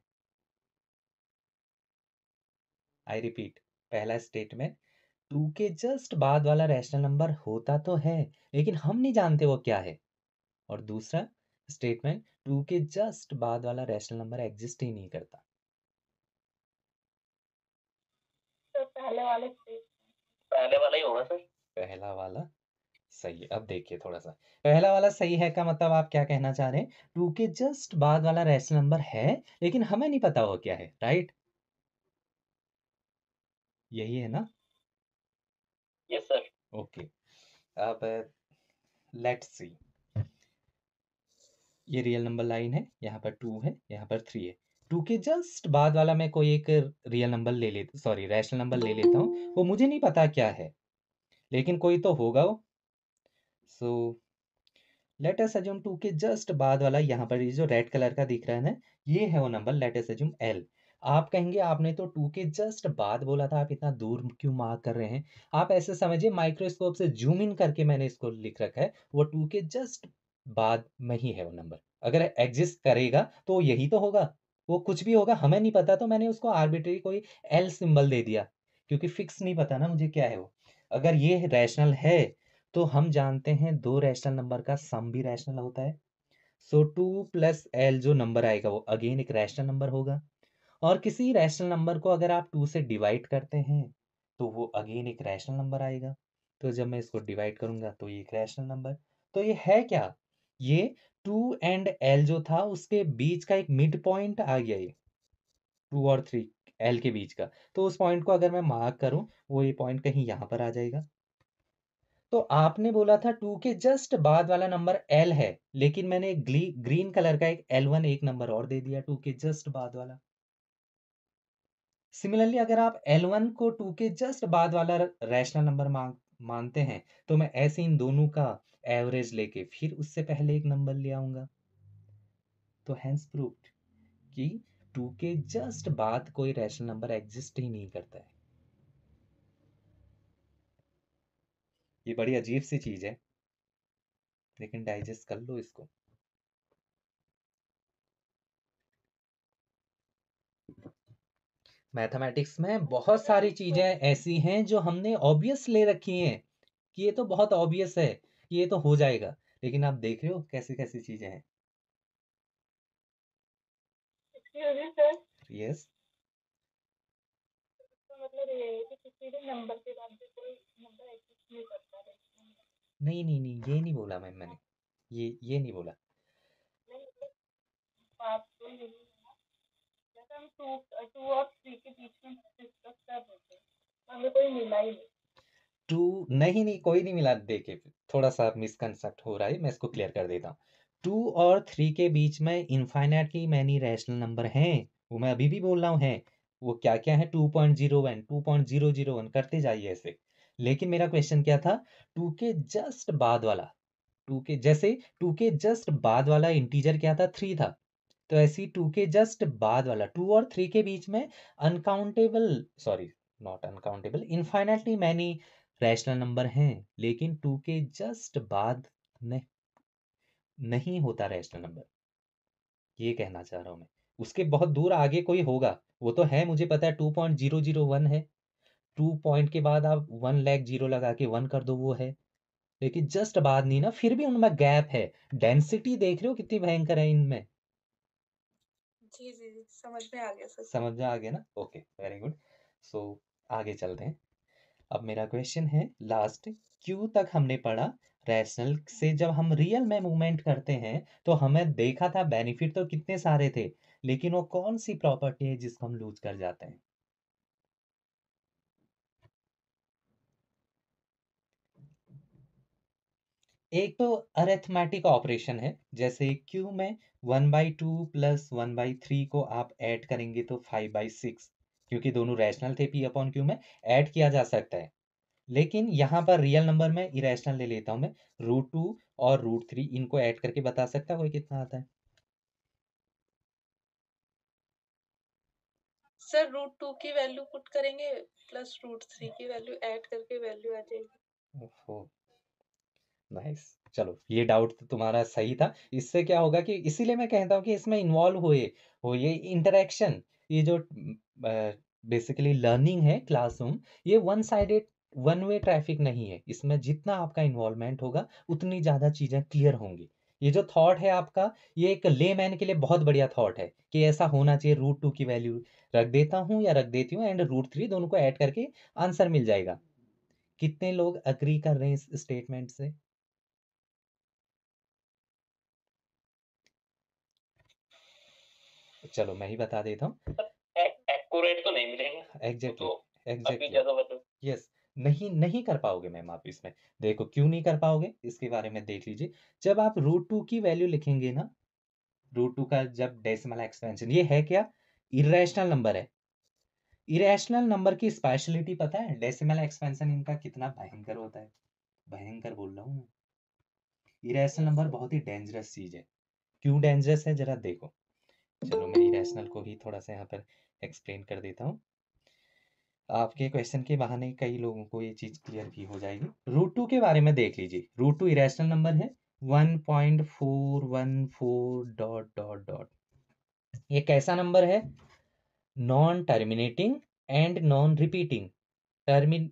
आई रिपीट पहला स्टेटमेंट टू के जस्ट बाद वाला रैशनल नंबर होता तो है लेकिन हम नहीं जानते वो क्या है और दूसरा स्टेटमेंट टू के जस्ट बाद वाला रैशनल नंबर एग्जिस्ट ही नहीं करता तो पहले वाले पहले वाला ही होगा सर पहला वाला सही है अब देखिए थोड़ा सा पहला वाला सही है का मतलब आप क्या कहना चाह रहे हैं टू के जस्ट बाद वाला रेशनल नंबर है लेकिन हमें नहीं पता वो क्या है राइट यही है ना यस सर ओके अब लेट्स सी ये रियल नंबर लाइन है यहाँ पर टू है यहाँ पर थ्री है टू के जस्ट बाद वाला मैं कोई एक रियल नंबर ले लेता सॉरी रैशनल नंबर ले लेता हूँ वो मुझे नहीं पता क्या है लेकिन कोई तो होगा वो so let's assume two के जस्ट बाद वाला यहाँ पर जो रेड कलर का दिख रहा है ना ये है वो number let's assume L आप कहेंगे आपने तो टू के जस्ट बाद बोला था आप इतना दूर क्यों मार्क कर रहे हैं आप ऐसे समझिए माइक्रोस्कोप से जूम इन करके मैंने इसको लिख रखा है वो टू के जस्ट बाद में ही है वो नंबर अगर एग्जिस्ट करेगा तो यही तो होगा वो कुछ भी होगा हमें नहीं पता तो मैंने उसको आर्बिट्री कोई एल सिंबल दे दिया क्योंकि फिक्स नहीं पता ना मुझे क्या है वो अगर ये रैशनल है तो हम जानते हैं दो रैशनल नंबर का सम भी रैशनल होता है सो टू प्लस एल जो नंबर आएगा वो अगेन एक रैशनल नंबर होगा और किसी रैशनल नंबर को अगर आप टू से डिवाइड करते हैं तो वो अगेन एक रैशनल नंबर आएगा तो जब मैं इसको डिवाइड करूंगा तो ये एक रैशनल नंबर तो ये है क्या ये टू एंड एल जो था उसके बीच का एक मिड पॉइंट आ गया ये टू और थ्री एल के बीच का तो उस पॉइंट को अगर मैं मार्क करूं वो ये पॉइंट कहीं यहां पर आ जाएगा तो आपने बोला था टू के जस्ट बाद वाला नंबर एल है लेकिन मैंने ग्रीन कलर का एक एल वन एक नंबर और दे दिया टू के जस्ट बाद वाला सिमिलरली अगर आप एल वन को टू के जस्ट बाद वाला रैशनल नंबर मांग मानते हैं तो मैं ऐसे इन दोनों का एवरेज लेके फिर उससे पहले एक नंबर ले आऊंगा तो हैंस प्रूफ कि टू के जस्ट बाद कोई रैशनल नंबर एग्जिस्ट ही नहीं करता है ये बड़ी अजीब सी चीज़ है लेकिन डाइजेस्ट कर लो इसको मैथमेटिक्स में बहुत सारी चीज़ें ऐसी हैं जो हमने ऑब्वियस ले रखी हैं कि ये तो बहुत ऑब्वियस है कि ये तो हो जाएगा लेकिन आप देख रहे हो कैसी कैसी चीजें हैं यस ये नहीं नहीं नहीं ये नहीं बोला मैम मैंने ये ये नहीं बोला तो टू और थ्री के बीच में डिस्कस कर रहे थे तो हमें कोई मिला ही नहीं टू नहीं नहीं कोई नहीं मिला देखे थोड़ा सा मिसकंसेप्ट हो रहा है मैं इसको क्लियर कर देता हूँ टू और थ्री के बीच में इन्फाइनाइटली मैनी रैशनल नंबर हैं वो मैं अभी भी बोल रहा हूँ हैं वो क्या क्या है two point zero one two point zero zero one करते जाइए ऐसे लेकिन मेरा क्वेश्चन क्या था टू के जस्ट बाद वाला टू के जैसे टू के जस्ट बाद वाला इंटीजर क्या था थ्री था तो ऐसी टू के जस्ट बाद वाला टू और थ्री के बीच में uncountable sorry not uncountable infinitely many rational number हैं लेकिन टू के जस्ट बाद नहीं नहीं होता रैशनल नंबर ये कहना चाह रहा हूं मैं उसके बहुत दूर आगे कोई होगा वो तो है मुझे पता है two point zero zero one है टू पॉइंट के बाद आप वन लैख जीरो लगा के वन कर दो वो है लेकिन जस्ट बाद नहीं ना फिर भी उनमें गैप है डेंसिटी देख रहे हो कितनी भयंकर है इनमें जी जी समझ में आ गया सर समझ में आ गया ना ओके वेरी गुड सो आगे चलते हैं अब मेरा क्वेश्चन है लास्ट क्यू तक हमने पढ़ा रैशनल से जब हम रियल में मूवमेंट करते हैं तो हमें देखा था बेनिफिट तो कितने सारे थे लेकिन वो कौन सी प्रॉपर्टी है जिसको हम लूज कर जाते हैं एक तो अरेथमेटिक ऑपरेशन है जैसे क्यू में one by two plus one by three को आप ऐड करेंगे तो फाइव बाई सिक्स क्योंकि दोनों रैशनल थे पी अपॉन क्यू में ऐड किया जा सकता है लेकिन यहाँ पर रियल नंबर में इरेशनल ले लेता हूँ मैं रूट टू और रूट थ्री इनको ऐड करके बता सकता है कोई कितना आता है सर रूट टू की वैल्यू पुट करेंगे प्लस रूट थ्री की वैल्यू ऐड करके वैल्यू आ जाएगी ओहो नाइस चलो ये डाउट तो तुम्हारा सही था इससे क्या होगा कि इसीलिए मैं कहता हूँ कि इसमें इन्वॉल्व हुए हो ये इंटरेक्शन ये जो बेसिकली लर्निंग है क्लासरूम ये one sided one way traffic नहीं है इसमें जितना आपका इन्वॉल्वमेंट होगा उतनी ज़्यादा चीज़ें क्लियर होंगी ये जो थॉट है आपका ये एक ले मैन के लिए बहुत बढ़िया थॉट है कि ऐसा होना चाहिए रूट टू की वैल्यू रख देता हूँ या रख देती हूँ एंड रूट थ्री दोनों को ऐड करके आंसर मिल जाएगा कितने लोग अग्री कर रहे हैं इस स्टेटमेंट से चलो मैं ही बता देता हूँ मतलब तो नहीं तो यस मतलब नहीं नहीं कर पाओगे मैम आप इसमें देखो क्यों नहीं कर पाओगे इसके बारे में देख लीजिए जब आप रूट टू की वैल्यू लिखेंगे ना रूट टू का जब डेसिमल एक्सपेंशन ये है क्या इरेशनल नंबर है इरेशनल नंबर की स्पेशलिटी पता है डेसिमल एक्सपेंशन इनका कितना भयंकर होता है भयंकर बोल रहा हूँ इरेशनल नंबर बहुत ही डेंजरस चीज है क्यों डेंजरस है जरा देखो चलो मैं इरेशनल को भी थोड़ा सा यहाँ पर एक्सप्लेन कर देता हूँ आपके क्वेश्चन के बहाने कई लोगों को ये चीज़ क्लियर भी हो जाएगी रूट टू के बारे में देख लीजिए रूट टू इरेशनल नंबर है one point four one four dot dot dot ये कैसा नंबर है non terminating and non repeating termin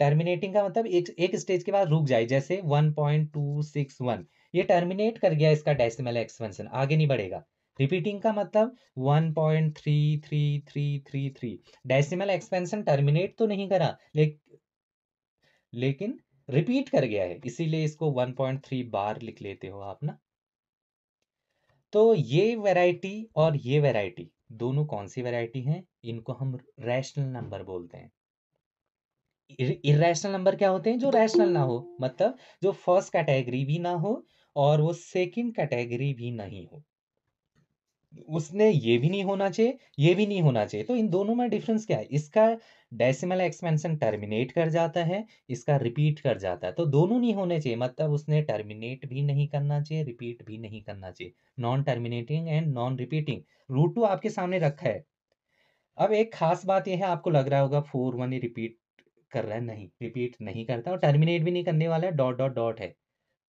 terminating का मतलब एक एक स्टेज के बाद रुक जाए जैसे 1.261 ये टर्मिनेट कर गया इसका डेसिमल एक्सपेंशन आगे नहीं बढ़ेगा रिपीटिंग का मतलब 1.33333 डेसिमल एक्सपेंशन टर्मिनेट तो नहीं करा ले, लेकिन रिपीट कर गया है इसीलिए इसको 1.3 बार लिख लेते हो आप ना तो ये वैरायटी और ये वैरायटी दोनों कौन सी वैरायटी हैं इनको हम रैशनल नंबर बोलते हैं इरेशनल नंबर क्या होते हैं जो रैशनल ना हो मतलब जो फर्स्ट कैटेगरी भी ना हो और वो सेकंड कैटेगरी भी नहीं हो उसने ये भी नहीं होना चाहिए ये भी नहीं होना चाहिए तो इन दोनों में डिफरेंस क्या है इसका डेसिमल एक्सपेंशन टर्मिनेट कर जाता है इसका रिपीट कर जाता है तो दोनों नहीं होने चाहिए मतलब उसने टर्मिनेट भी नहीं करना चाहिए रिपीट भी नहीं करना चाहिए non terminating and non repeating root two आपके सामने रखा है अब एक खास बात यह है आपको लग रहा होगा फोर वन रिपीट कर रहा है नहीं रिपीट नहीं करता और टर्मिनेट भी नहीं करने वाला है डॉट डॉट डॉट है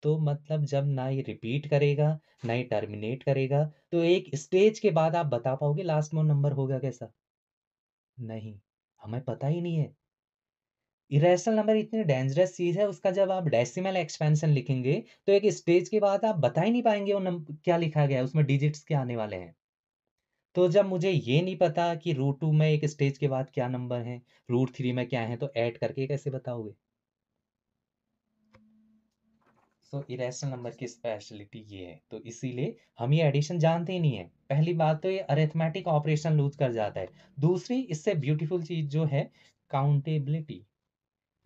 तो मतलब जब ना ये रिपीट करेगा, ना ही टर्मिनेट करेगा, तो एक स्टेज के बाद आप बता पाओगे लास्ट में नंबर होगा कैसा? नहीं, हमें पता ही नहीं है। इरेशनल नंबर इतनी डेंजरस चीज़ है, उसका जब आप डेसिमल एक्सपेंशन लिखेंगे, तो एक स्टेज के बाद आप बता ही नहीं पाएंगे वो नंबर क्या लिखा गया है, उसमें डिजिट्स क्या आने वाले हैं। तो जब मुझे ये नहीं पता कि रूट टू में एक स्टेज के बाद क्या नंबर है रूट थ्री में क्या है तो ऐड करके कैसे बताओगे? सो इरेशनल नंबर की स्पेशलिटी ये है तो इसीलिए हम ये एडिशन जानते ही नहीं है पहली बात तो ये अरेथमेटिक ऑपरेशन लूज कर जाता है दूसरी इससे ब्यूटीफुल चीज जो है काउंटेबिलिटी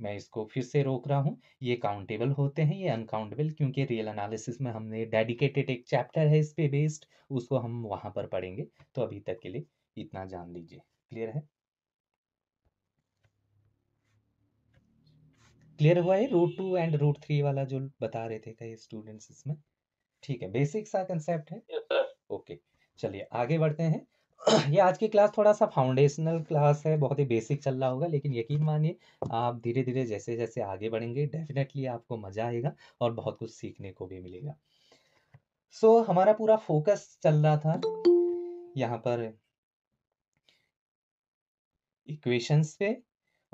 मैं इसको फिर से रोक रहा हूँ ये काउंटेबल होते हैं ये अनकाउंटेबल क्योंकि रियल एनालिसिस में हमने डेडिकेटेड एक चैप्टर है इस पे बेस्ड उसको हम वहाँ पर पढ़ेंगे तो अभी तक के लिए इतना जान लीजिए क्लियर है क्लियर हुआ है root two and root three वाला जो बता रहे थे कई स्टूडेंट्स इसमें ठीक है बेसिक सा कंसेप्ट है ओके चलिए आगे बढ़ते हैं ये आज की क्लास थोड़ा सा फाउंडेशनल क्लास है बहुत ही बेसिक चल रहा होगा लेकिन यकीन मानिए आप धीरे धीरे जैसे जैसे आगे बढ़ेंगे डेफिनेटली आपको मज़ा आएगा और बहुत कुछ सीखने को भी मिलेगा सो so, हमारा पूरा फोकस चल रहा था यहाँ पर इक्वेशंस पे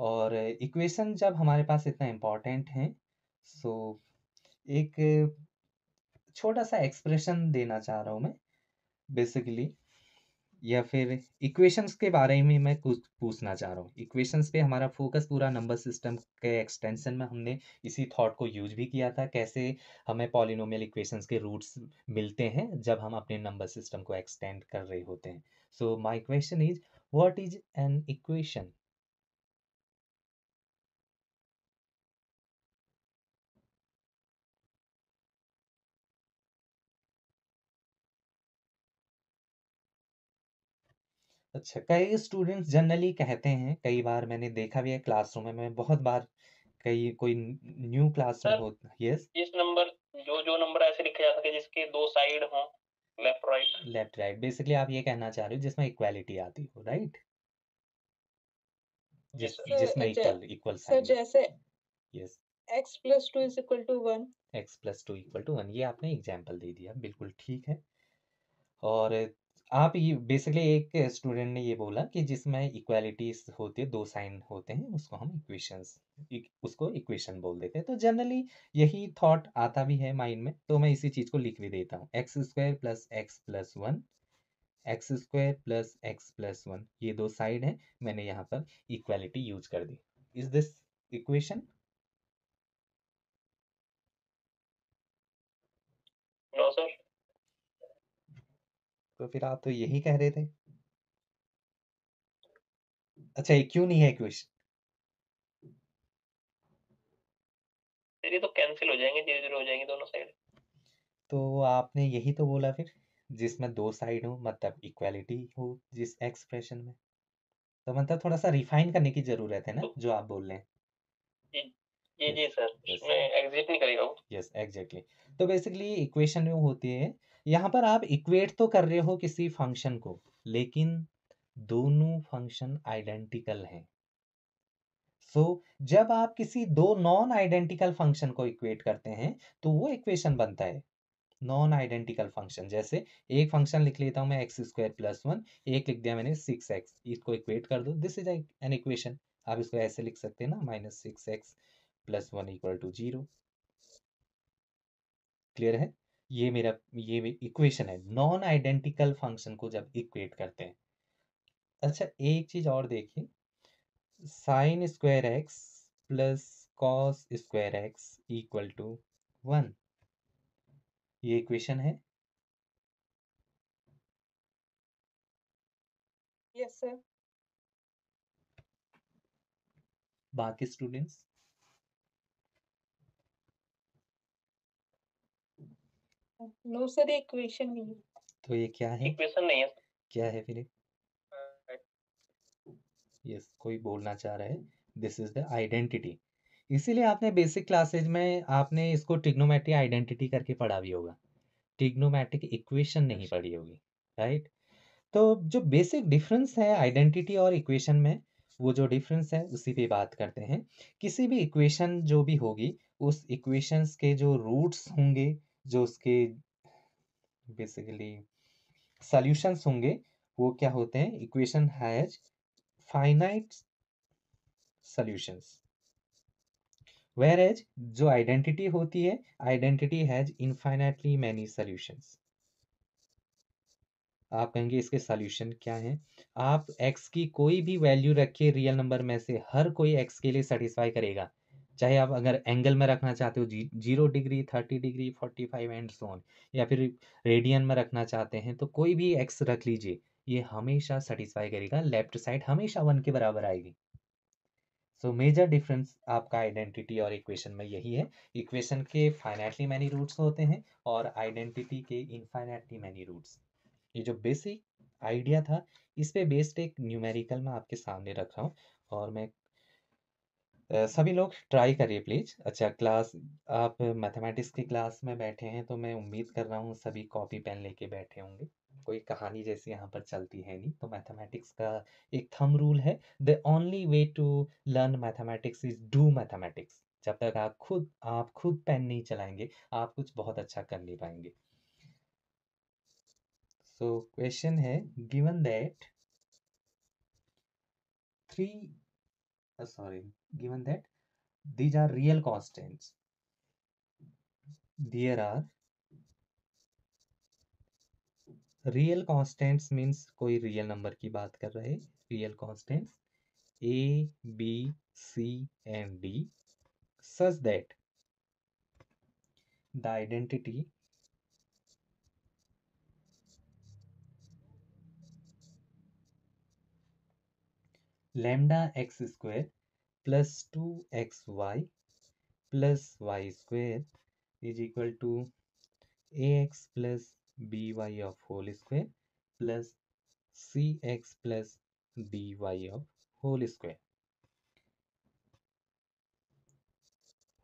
और इक्वेशन जब हमारे पास इतना इम्पोर्टेंट है सो एक छोटा सा एक्सप्रेशन देना चाह रहा हूँ मैं बेसिकली या फिर इक्वेशंस के बारे में मैं कुछ पूछना चाह रहा हूँ इक्वेशंस पे हमारा फोकस पूरा नंबर सिस्टम के एक्सटेंशन में हमने इसी थॉट को यूज भी किया था कैसे हमें पॉलिनोमियल इक्वेशंस के रूट्स मिलते हैं जब हम अपने नंबर सिस्टम को एक्सटेंड कर रहे होते हैं so my question is what is an equation अच्छा कई स्टूडेंट्स जनरली कहते हैं कई बार मैंने देखा भी है क्लासरूम में मैं बहुत बार कई कोई न्यू क्लास में सर हो यस इस नंबर जो जो नंबर ऐसे लिखे जा सके जिसके दो साइड हो left right left right basically आप ये कहना चाह रहे हो जिसमें इक्वालिटी आती हो राइट जिस सर, जिसमें इक्वल इक्वल सर जैसे yes x plus 2 is equal to 1 x plus 2 equal to 1 ये आपने एग्जांपल दे दिया बिल्कुल ठीक है और आप ये बेसिकली एक स्टूडेंट ने ये बोला कि जिसमें इक्वालिटीज होती है दो साइन होते हैं उसको हम इक्वेशंस उसको इक्वेशन बोल देते हैं तो जनरली यही थॉट आता भी है माइंड में तो मैं इसी चीज़ को लिख भी देता हूँ X square plus X plus one X square plus X plus one ये दो साइड है मैंने यहाँ पर इक्वालिटी यूज कर दी इज दिस इक्वेशन तो फिर आप तो यही कह रहे थे अच्छा ये क्यों नहीं है क्वेश्चन तो कैंसिल हो जाएंगे जीरो जीरो हो जाएंगे दोनों साइड तो आपने यही तो बोला फिर जिसमें दो साइड हो मतलब इक्वालिटी हो जिस एक्सप्रेशन में तो मतलब थोड़ा सा रिफाइन करने की जरूरत है ना तो, जो आप बोल रहे हैं जी जी सर yes. मैं एग्जिट नहीं करेगा यस एग्जैक्टली तो बेसिकली इक्वेशन में होती है यहाँ पर आप इक्वेट तो कर रहे हो किसी फंक्शन को लेकिन दोनों फंक्शन आइडेंटिकल हैं सो so, जब आप किसी दो नॉन आइडेंटिकल फंक्शन को इक्वेट करते हैं तो वो इक्वेशन बनता है नॉन आइडेंटिकल फंक्शन जैसे एक फंक्शन लिख लेता हूं मैं एक्स स्क्वायर प्लस वन एक लिख दिया मैंने सिक्स एक्स इसको इक्वेट कर दो दिस इज एन इक्वेशन आप इसको ऐसे लिख सकते हैं ना minus six x plus one equal to zero clear है ये मेरा ये इक्वेशन है नॉन आइडेंटिकल फंक्शन को जब इक्वेट करते हैं अच्छा एक चीज और देखिए sine square x plus cos square x equal to one ये इक्वेशन है यस yes, सर बाकी स्टूडेंट्स नो सर इक्वेशन नहीं है तो ये क्या है इक्वेशन नहीं है क्या है फिर यस हाँ। yes, कोई बोलना चाह रहा है दिस इज द आइडेंटिटी इसीलिए आपने बेसिक क्लासेज में आपने इसको टिग्नोमेट्रिक आइडेंटिटी करके पढ़ा भी होगा टिग्नोमेट्रिक इक्वेशन नहीं पढ़ी होगी राइट तो जो बेसिक डिफरेंस है आइडेंटिटी और इक्वेशन में वो जो डिफरेंस है उसी पे बात करते हैं किसी भी इक्वेशन जो भी होगी उस इक्वेशंस के जो रूट्स होंगे जो उसके बेसिकली सॉल्यूशंस होंगे वो क्या होते हैं equation has finite solutions whereas जो आइडेंटिटी होती है identity has infinitely many solutions आप कहेंगे इसके सॉल्यूशन क्या हैं आप एक्स की कोई भी वैल्यू रखिए रियल नंबर में से हर कोई एक्स के लिए सेटिस्फाई करेगा चाहे आप अगर एंगल में रखना चाहते हो जी zero degree thirty degree forty five and so on या फिर रेडियन में रखना चाहते हैं तो कोई भी एक्स रख लीजिए ये हमेशा सेटिस्फाई करेगा लेफ्ट साइड हमेशा वन के बराबर आएगी सो मेजर डिफरेंस आपका आइडेंटिटी और इक्वेशन में यही है इक्वेशन के फाइनेटली मैनी रूट्स होते हैं और आइडेंटिटी के इनफाइनेटली मैनी रूट्स ये जो बेसिक आइडिया था इस पे बेस्ड एक न्यूमेरिकल मैं आपके सामने रख रहा हूँ और मैं सभी लोग ट्राई करिए प्लीज अच्छा क्लास आप मैथमेटिक्स की क्लास में बैठे हैं तो मैं उम्मीद कर रहा हूँ सभी कॉपी पेन लेके बैठे होंगे कोई कहानी जैसी यहाँ पर चलती है नहीं तो मैथमेटिक्स का एक थम रूल है the only way to learn mathematics is do mathematics जब तक आप खुद आप खुद पेन नहीं चलाएंगे आप कुछ बहुत अच्छा कर नहीं पाएंगे सो so, क्वेश्चन है given that three uh, sorry given that these are real constants there are real constants means कोई रियल नंबर की बात कर रहे real constants A B C and D such that the identity lambda x square plus 2xy plus y square is equal to ax plus by of whole square plus cx plus dy of whole square.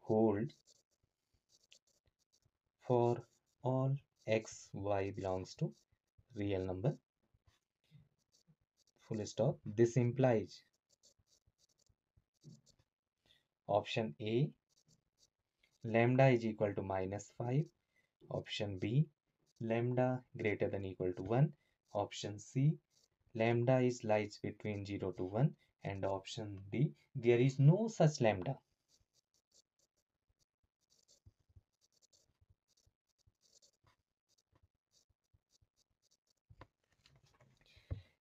Hold for all x y belongs to real number full stop this implies option a lambda is equal to minus 5 option b lambda greater than equal to 1 option c lambda is lies between 0 to 1 and option d there is no such lambda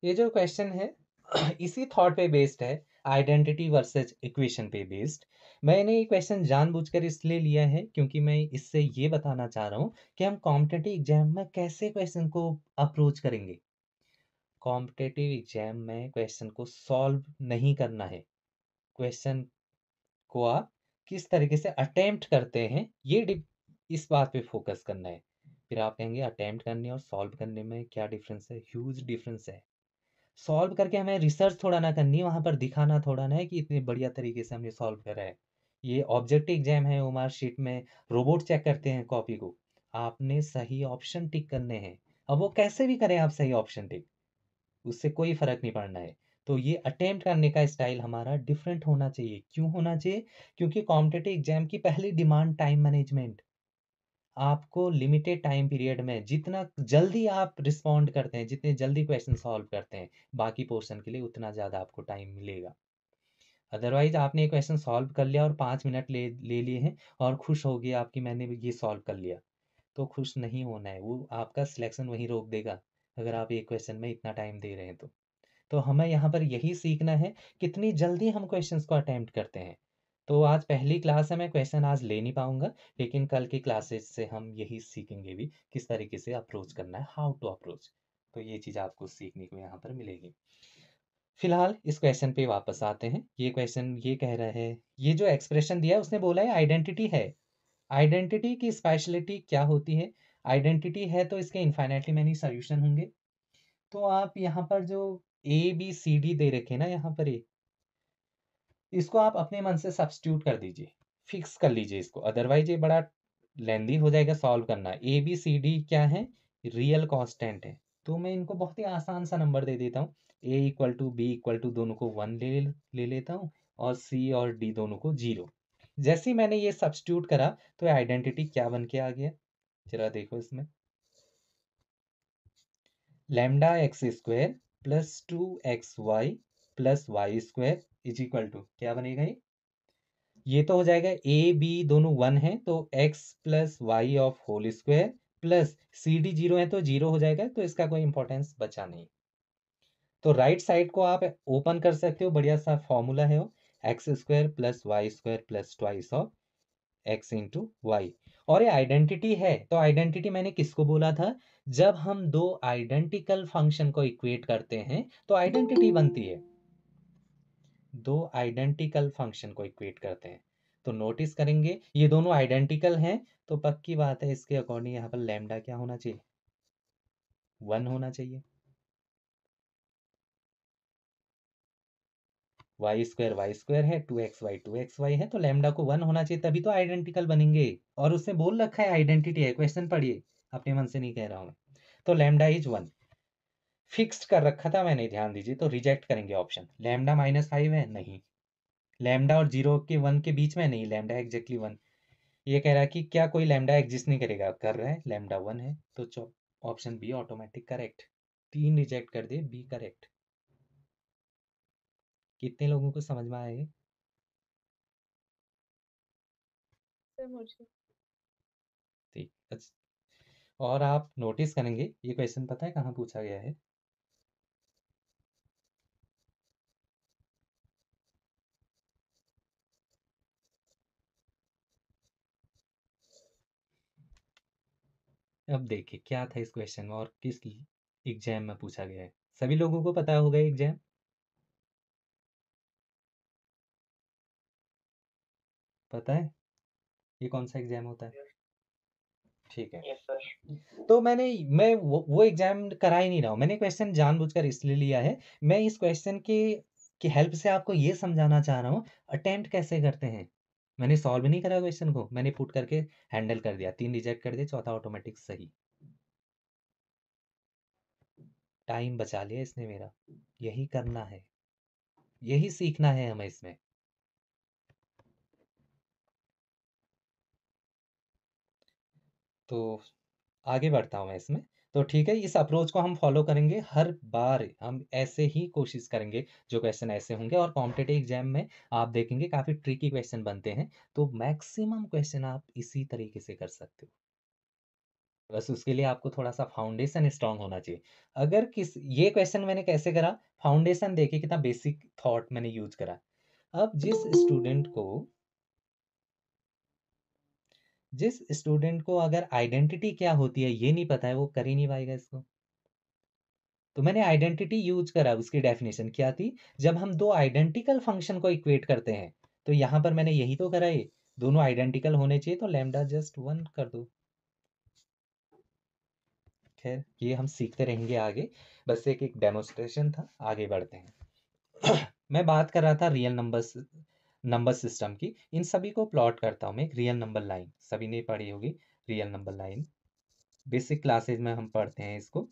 ये जो question है इसी thought पे based है identity versus equation पे based मैंने ये question जानबूझकर इसलिए लिया है क्योंकि मैं इससे ये बताना चाह रहा हूँ कि हम कॉम्पिटेटिव एग्जाम में कैसे क्वेश्चन को अप्रोच करेंगे कॉम्पिटेटिव एग्जाम में क्वेश्चन को सॉल्व नहीं करना है क्वेश्चन को आप किस तरीके से अटेम्प्ट करते हैं ये इस बात पे फोकस करना है फिर आप कहेंगे अटेम्प्ट करने और सॉल्व करने में क्या डिफरेंस है ह्यूज डिफरेंस है सॉल्व करके हमें रिसर्च थोड़ा ना करनी वहाँ पर दिखाना थोड़ा ना है कि इतने बढ़िया तरीके से हमने सॉल्व करा है ये ऑब्जेक्टिव एग्जाम है ओमार शीट में रोबोट चेक करते हैं कॉपी को आपने सही ऑप्शन टिक करने हैं अब वो कैसे भी करें आप सही ऑप्शन टिक उससे कोई फर्क नहीं पड़ना है तो ये अटेम्प्ट करने का स्टाइल हमारा डिफरेंट होना चाहिए क्यों होना चाहिए क्योंकि कॉम्पिटेटिव एग्जाम की पहली डिमांड टाइम मैनेजमेंट आपको लिमिटेड टाइम पीरियड में जितना जल्दी आप रिस्पॉन्ड करते हैं जितने जल्दी क्वेश्चन सॉल्व करते हैं बाकी पोर्शन के लिए उतना ज़्यादा आपको टाइम मिलेगा अदरवाइज आपने क्वेश्चन सॉल्व कर लिया और पाँच मिनट ले ले लिए हैं और खुश हो गया आपकी मैंने ये सॉल्व कर लिया तो खुश नहीं होना है वो आपका सिलेक्शन वहीं रोक देगा अगर आप एक क्वेश्चन में इतना टाइम दे रहे हैं तो तो हमें यहाँ पर यही सीखना है कितनी जल्दी हम क्वेश्चन को अटैम्प्ट करते हैं तो आज पहली क्लास है मैं क्वेश्चन आज ले नहीं पाऊंगा लेकिन कल की क्लासेस से हम यही सीखेंगे भी किस तरीके से अप्रोच करना है हाउ टू अप्रोच तो ये चीज़ आपको सीखने को यहाँ पर मिलेगी फिलहाल इस क्वेश्चन पे वापस आते हैं ये क्वेश्चन ये कह रहा है ये जो एक्सप्रेशन दिया है उसने बोला है आइडेंटिटी है आइडेंटिटी की स्पेशलिटी क्या होती है आइडेंटिटी है तो इसके इन्फाइनेटली मैनी सोल्यूशन होंगे तो आप यहाँ पर जो ए बी सी डी दे रखे ना यहाँ पर ए इसको आप अपने मन से सब्सट्यूट कर दीजिए फिक्स कर लीजिए इसको अदरवाइज ये बड़ा लेंदी हो जाएगा सॉल्व करना ए बी सी डी क्या है रियल कॉन्स्टेंट है तो मैं इनको बहुत ही आसान सा नंबर दे देता हूँ A equal to B equal to दोनों को वन ले ले लेता हूँ और सी और डी दोनों को जीरो जैसे ही मैंने ये सब्सट्यूट करा तो आइडेंटिटी क्या बन के आ गया जरा देखो इसमें lambda x square plus two x y plus y square is equal to क्या बनेगा ये ये तो हो जाएगा ए बी दोनों वन है तो x plus y of whole square plus C D zero है तो जीरो हो जाएगा तो इसका कोई इंपॉर्टेंस बचा नहीं तो राइट right साइड को आप ओपन कर सकते हो बढ़िया सा फॉर्मूला है वो x square plus y square plus twice of x into y और ये आइडेंटिटी है तो आइडेंटिटी मैंने किसको बोला था जब हम दो आइडेंटिकल फंक्शन को इक्वेट करते हैं तो आइडेंटिटी बनती है दो आइडेंटिकल फंक्शन को इक्वेट करते हैं तो नोटिस करेंगे ये दोनों आइडेंटिकल हैं तो पक्की बात है इसके अकॉर्डिंग यहाँ पर लेमडा क्या होना चाहिए वन होना चाहिए वाई स्क्वायर वाई स्क्वायर है two x y two x y है तो लेमडा को वन होना चाहिए तभी तो आइडेंटिकल बनेंगे और उसने बोल रखा है आइडेंटिटी है क्वेश्चन पढ़िए अपने मन से नहीं कह रहा हूँ तो लेमडा इज वन फिक्स्ड कर रखा था मैंने ध्यान दीजिए तो रिजेक्ट करेंगे ऑप्शन लैमडा माइनस फाइव है नहीं लैमडा और जीरो के वन के बीच में नहीं लैमडा एग्जैक्टली वन ये कह रहा है कि क्या कोई लैमडा एग्जिस्ट नहीं करेगा कर रहा है लैमडा वन है तो ऑप्शन बी ऑटोमेटिक करेक्ट तीन रिजेक्ट कर दिए बी करेक्ट कितने लोगों को समझ में आए ठीक और आप नोटिस करेंगे ये क्वेश्चन पता है कहाँ पूछा गया है अब देखिए क्या था इस क्वेश्चन में और किस एग्जाम में पूछा गया है सभी लोगों को पता होगा एग्जाम पता है ये कौन सा एग्जाम होता है ठीक है तो मैंने मैं वो, वो एग्जाम करा ही नहीं रहा हूँ मैंने क्वेश्चन जानबूझकर इसलिए लिया है मैं इस क्वेश्चन के की हेल्प से आपको ये समझाना चाह रहा हूँ अटेम्प्ट कैसे करते हैं मैंने सॉल्व नहीं करा क्वेश्चन को मैंने पुट करके हैंडल कर दिया तीन रिजेक्ट कर दिया चौथा ऑटोमेटिक सही टाइम बचा लिया इसने मेरा यही करना है यही सीखना है हमें इसमें तो आगे बढ़ता हूं मैं इसमें तो ठीक है इस अप्रोच को हम फॉलो करेंगे हर बार हम ऐसे ही कोशिश करेंगे जो क्वेश्चन ऐसे होंगे और कॉम्पिटेटिव एग्जाम में आप देखेंगे काफ़ी ट्रिकी क्वेश्चन बनते हैं तो मैक्सिमम क्वेश्चन आप इसी तरीके से कर सकते हो बस उसके लिए आपको थोड़ा सा फाउंडेशन स्ट्रांग होना चाहिए अगर किस ये क्वेश्चन मैंने कैसे करा फाउंडेशन देखे कितना बेसिक थॉट मैंने यूज करा अब जिस स्टूडेंट को जिस स्टूडेंट को अगर आइडेंटिटी क्या होती है ये नहीं पता है वो कर ही नहीं पाएगा इसको तो मैंने आइडेंटिटी यूज करा उसकी डेफिनेशन क्या थी जब हम दो आइडेंटिकल फंक्शन को इक्वेट करते हैं तो यहां पर मैंने यही तो करा ये दोनों आइडेंटिकल होने चाहिए तो लेमडा जस्ट वन कर दो खैर ये हम सीखते रहेंगे आगे बस एक एक डेमोस्ट्रेशन था आगे बढ़ते हैं मैं बात कर रहा था रियल नंबर्स नंबर सिस्टम की इन सभी को प्लॉट करता हूँ मैं एक रियल नंबर लाइन सभी ने पढ़ी होगी real number line basic classes में हम पढ़ते हैं इसको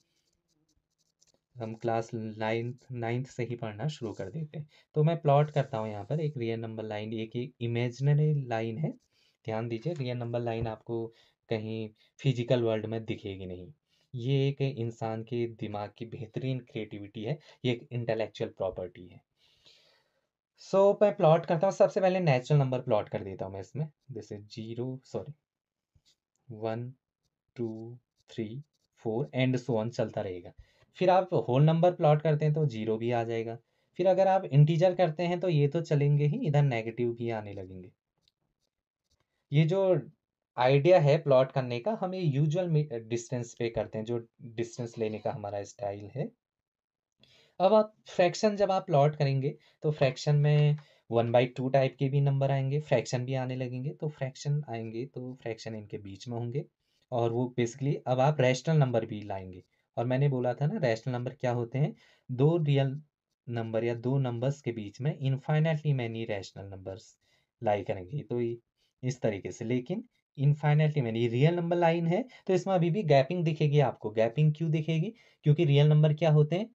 हम क्लास नाइन्थ नाइन्थ से ही पढ़ना शुरू कर देते हैं तो मैं प्लॉट करता हूँ यहाँ पर एक रियल नंबर लाइन एक इमेजनरी लाइन है ध्यान दीजिए रियल नंबर लाइन आपको कहीं फिजिकल वर्ल्ड में दिखेगी नहीं ये एक इंसान के दिमाग की बेहतरीन क्रिएटिविटी है ये एक इंटेलेक्चुअल प्रॉपर्टी है सो so, मैं प्लॉट करता हूँ सबसे पहले नेचुरल नंबर प्लॉट कर देता हूँ मैं इसमें जैसे zero sorry one two three four and so on चलता रहेगा फिर आप होल नंबर प्लॉट करते हैं तो जीरो भी आ जाएगा फिर अगर आप इंटीजर करते हैं तो ये तो चलेंगे ही इधर नेगेटिव भी आने लगेंगे ये जो आइडिया है प्लॉट करने का हम ये यूजुअल डिस्टेंस पे करते हैं जो डिस्टेंस लेने का हमारा स्टाइल है अब आप फ्रैक्शन जब आप प्लॉट करेंगे तो फ्रैक्शन में वन बाई टू टाइप के भी नंबर आएंगे फ्रैक्शन भी आने लगेंगे तो फ्रैक्शन आएंगे तो फ्रैक्शन इनके बीच में होंगे और वो बेसिकली अब आप रैशनल नंबर भी लाएंगे और मैंने बोला था ना रैशनल नंबर क्या होते हैं दो रियल नंबर या दो नंबर्स के बीच में infinitely many rational numbers lie करेंगे तो इस तरीके से लेकिन infinitely many real number line है तो इसमें अभी भी गैपिंग दिखेगी आपको गैपिंग क्यों दिखेगी क्योंकि रियल नंबर क्या होते हैं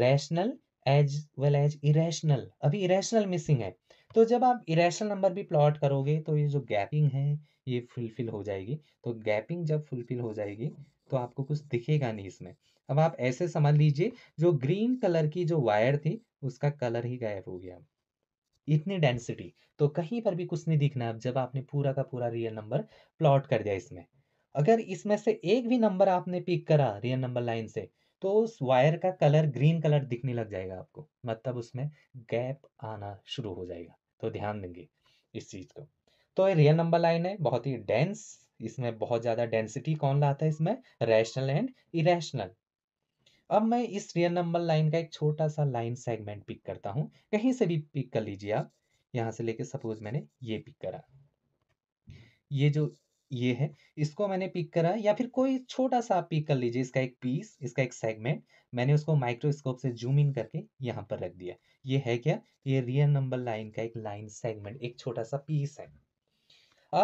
rational as well as irrational अभी इरेशनल मिसिंग है तो जब आप इरेशनल नंबर भी प्लॉट करोगे तो ये जो गैपिंग है ये फुलफिल हो जाएगी तो गैपिंग जब फुलफिल हो जाएगी तो आपको कुछ दिखेगा नहीं इसमें अब आप ऐसे समझ लीजिए जो ग्रीन कलर की जो वायर थी उसका कलर ही गायब हो गया इतनी डेंसिटी तो कहीं पर भी कुछ नहीं दिखना अब जब आपने पूरा का पूरा रियल नंबर प्लॉट कर दिया इसमें अगर इसमें से एक भी नंबर आपने पिक करा रियल नंबर लाइन से तो उस वायर का कलर ग्रीन कलर दिखने लग जाएगा आपको मतलब उसमें गैप आना शुरू हो जाएगा तो ध्यान देंगे इस चीज़ को तो ये रियल नंबर लाइन है बहुत ही डेंस इसमें बहुत ज़्यादा डेंसिटी कौन लाता है इसमें रैशनल एंड इरेशनल अब मैं इस रियल नंबर लाइन का एक छोटा सा लाइन सेगमेंट पिक करता हूँ कहीं से भी पिक कर लीजिए आप यहां से लेके सपोज मैंने ये पिक करा ये जो ये है इसको मैंने पिक करा या फिर कोई छोटा सा आप पिक कर लीजिए इसका एक पीस इसका एक सेगमेंट मैंने उसको माइक्रोस्कोप से जूम इन करके यहाँ पर रख दिया ये है क्या ये रियल नंबर लाइन का एक लाइन सेगमेंट एक छोटा सा पीस है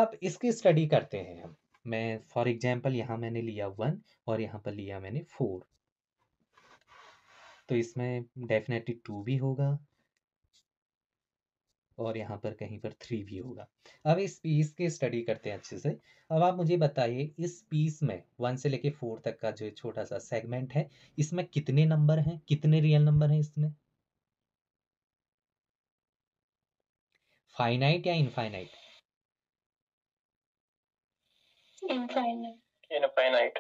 अब इसकी स्टडी करते हैं हम मैं फॉर एग्जाम्पल यहाँ मैंने लिया वन और यहाँ पर लिया मैंने फोर तो इसमें डेफिनेटली टू भी होगा और यहाँ पर कहीं पर थ्री भी होगा अब इस पीस के स्टडी करते हैं अच्छे से अब आप मुझे बताइए इस पीस में वन से लेके फोर तक का जो छोटा सा सेगमेंट है इसमें कितने नंबर हैं कितने रियल नंबर हैं इसमें फाइनाइट या infinite infinite infinite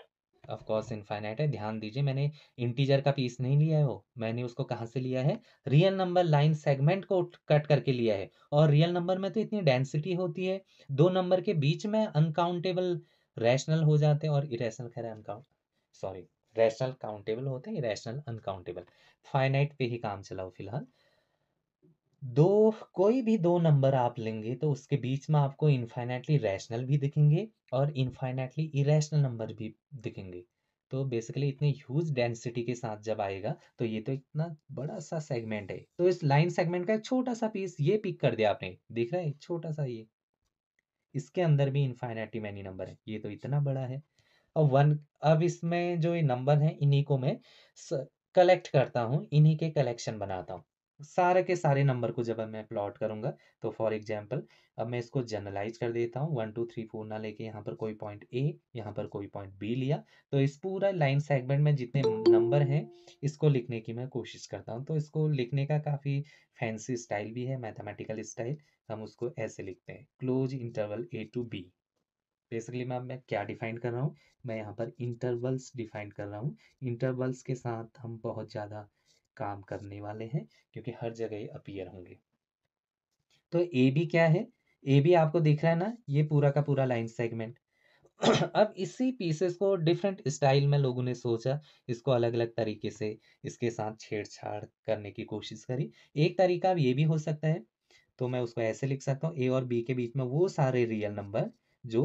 of course infinite है ध्यान दीजिए मैंने इंटीजर का पीस नहीं लिया है वो मैंने उसको कहाँ से लिया है रियल नंबर लाइन सेगमेंट को कट करके लिया है और रियल नंबर में तो इतनी डेंसिटी होती है दो नंबर के बीच में अनकाउंटेबल रैशनल हो जाते हैं और इरेशनल खैर अनकाउंट सॉरी रैशनल काउंटेबल होते हैं इरेशनल अनकाउंटेबल फाइनाइट पे ही काम चलाओ फिलहाल दो कोई भी दो नंबर आप लेंगे तो उसके बीच में आपको इनफाइनाइटली रैशनल भी दिखेंगे और इनफाइनाइटली इरेशनल नंबर भी दिखेंगे तो बेसिकली इतने ह्यूज डेंसिटी के साथ जब आएगा तो ये तो इतना बड़ा सा सेगमेंट है तो इस लाइन सेगमेंट का एक छोटा सा पीस ये पिक कर दिया आपने देख रहे है छोटा सा ये इसके अंदर भी इनफाइनाइटली मैनी नंबर है ये तो इतना बड़ा है और वन अब इसमें जो ये नंबर है इन्हीं को मैं कलेक्ट करता हूँ इन्हीं के कलेक्शन बनाता हूँ सारे के सारे नंबर को जब मैं प्लॉट करूंगा तो फॉर एग्जाम्पल अब मैं इसको जनरलाइज कर देता हूँ वन टू थ्री फोर ना लेके यहाँ पर कोई पॉइंट ए यहाँ पर कोई पॉइंट बी लिया तो इस पूरा लाइन सेगमेंट में जितने नंबर हैं इसको लिखने की मैं कोशिश करता हूँ तो इसको लिखने का काफ़ी फैंसी स्टाइल भी है मैथमेटिकल स्टाइल हम उसको ऐसे लिखते हैं close interval A to B basically मैं मैं क्या डिफाइन कर रहा हूँ मैं यहाँ पर इंटरवल्स डिफाइन कर रहा हूँ इंटरवल्स के साथ हम बहुत ज़्यादा काम करने वाले हैं क्योंकि हर जगह अपीयर होंगे तो ए बी क्या है ए बी आपको दिख रहा है ना ये पूरा का पूरा लाइन सेगमेंट अब इसी पीसेस को डिफरेंट स्टाइल में लोगों ने सोचा इसको अलग अलग तरीके से इसके साथ छेड़छाड़ करने की कोशिश करी एक तरीका अब ये भी हो सकता है तो मैं उसको ऐसे लिख सकता हूँ ए और बी के बीच में वो सारे रियल नंबर जो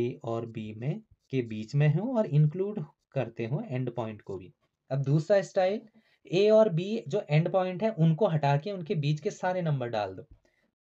ए और बी में के बीच में हो और इंक्लूड करते हों एंड पॉइंट को भी अब दूसरा स्टाइल ए और बी जो एंड पॉइंट है उनको हटा के उनके बीच के सारे नंबर डाल दो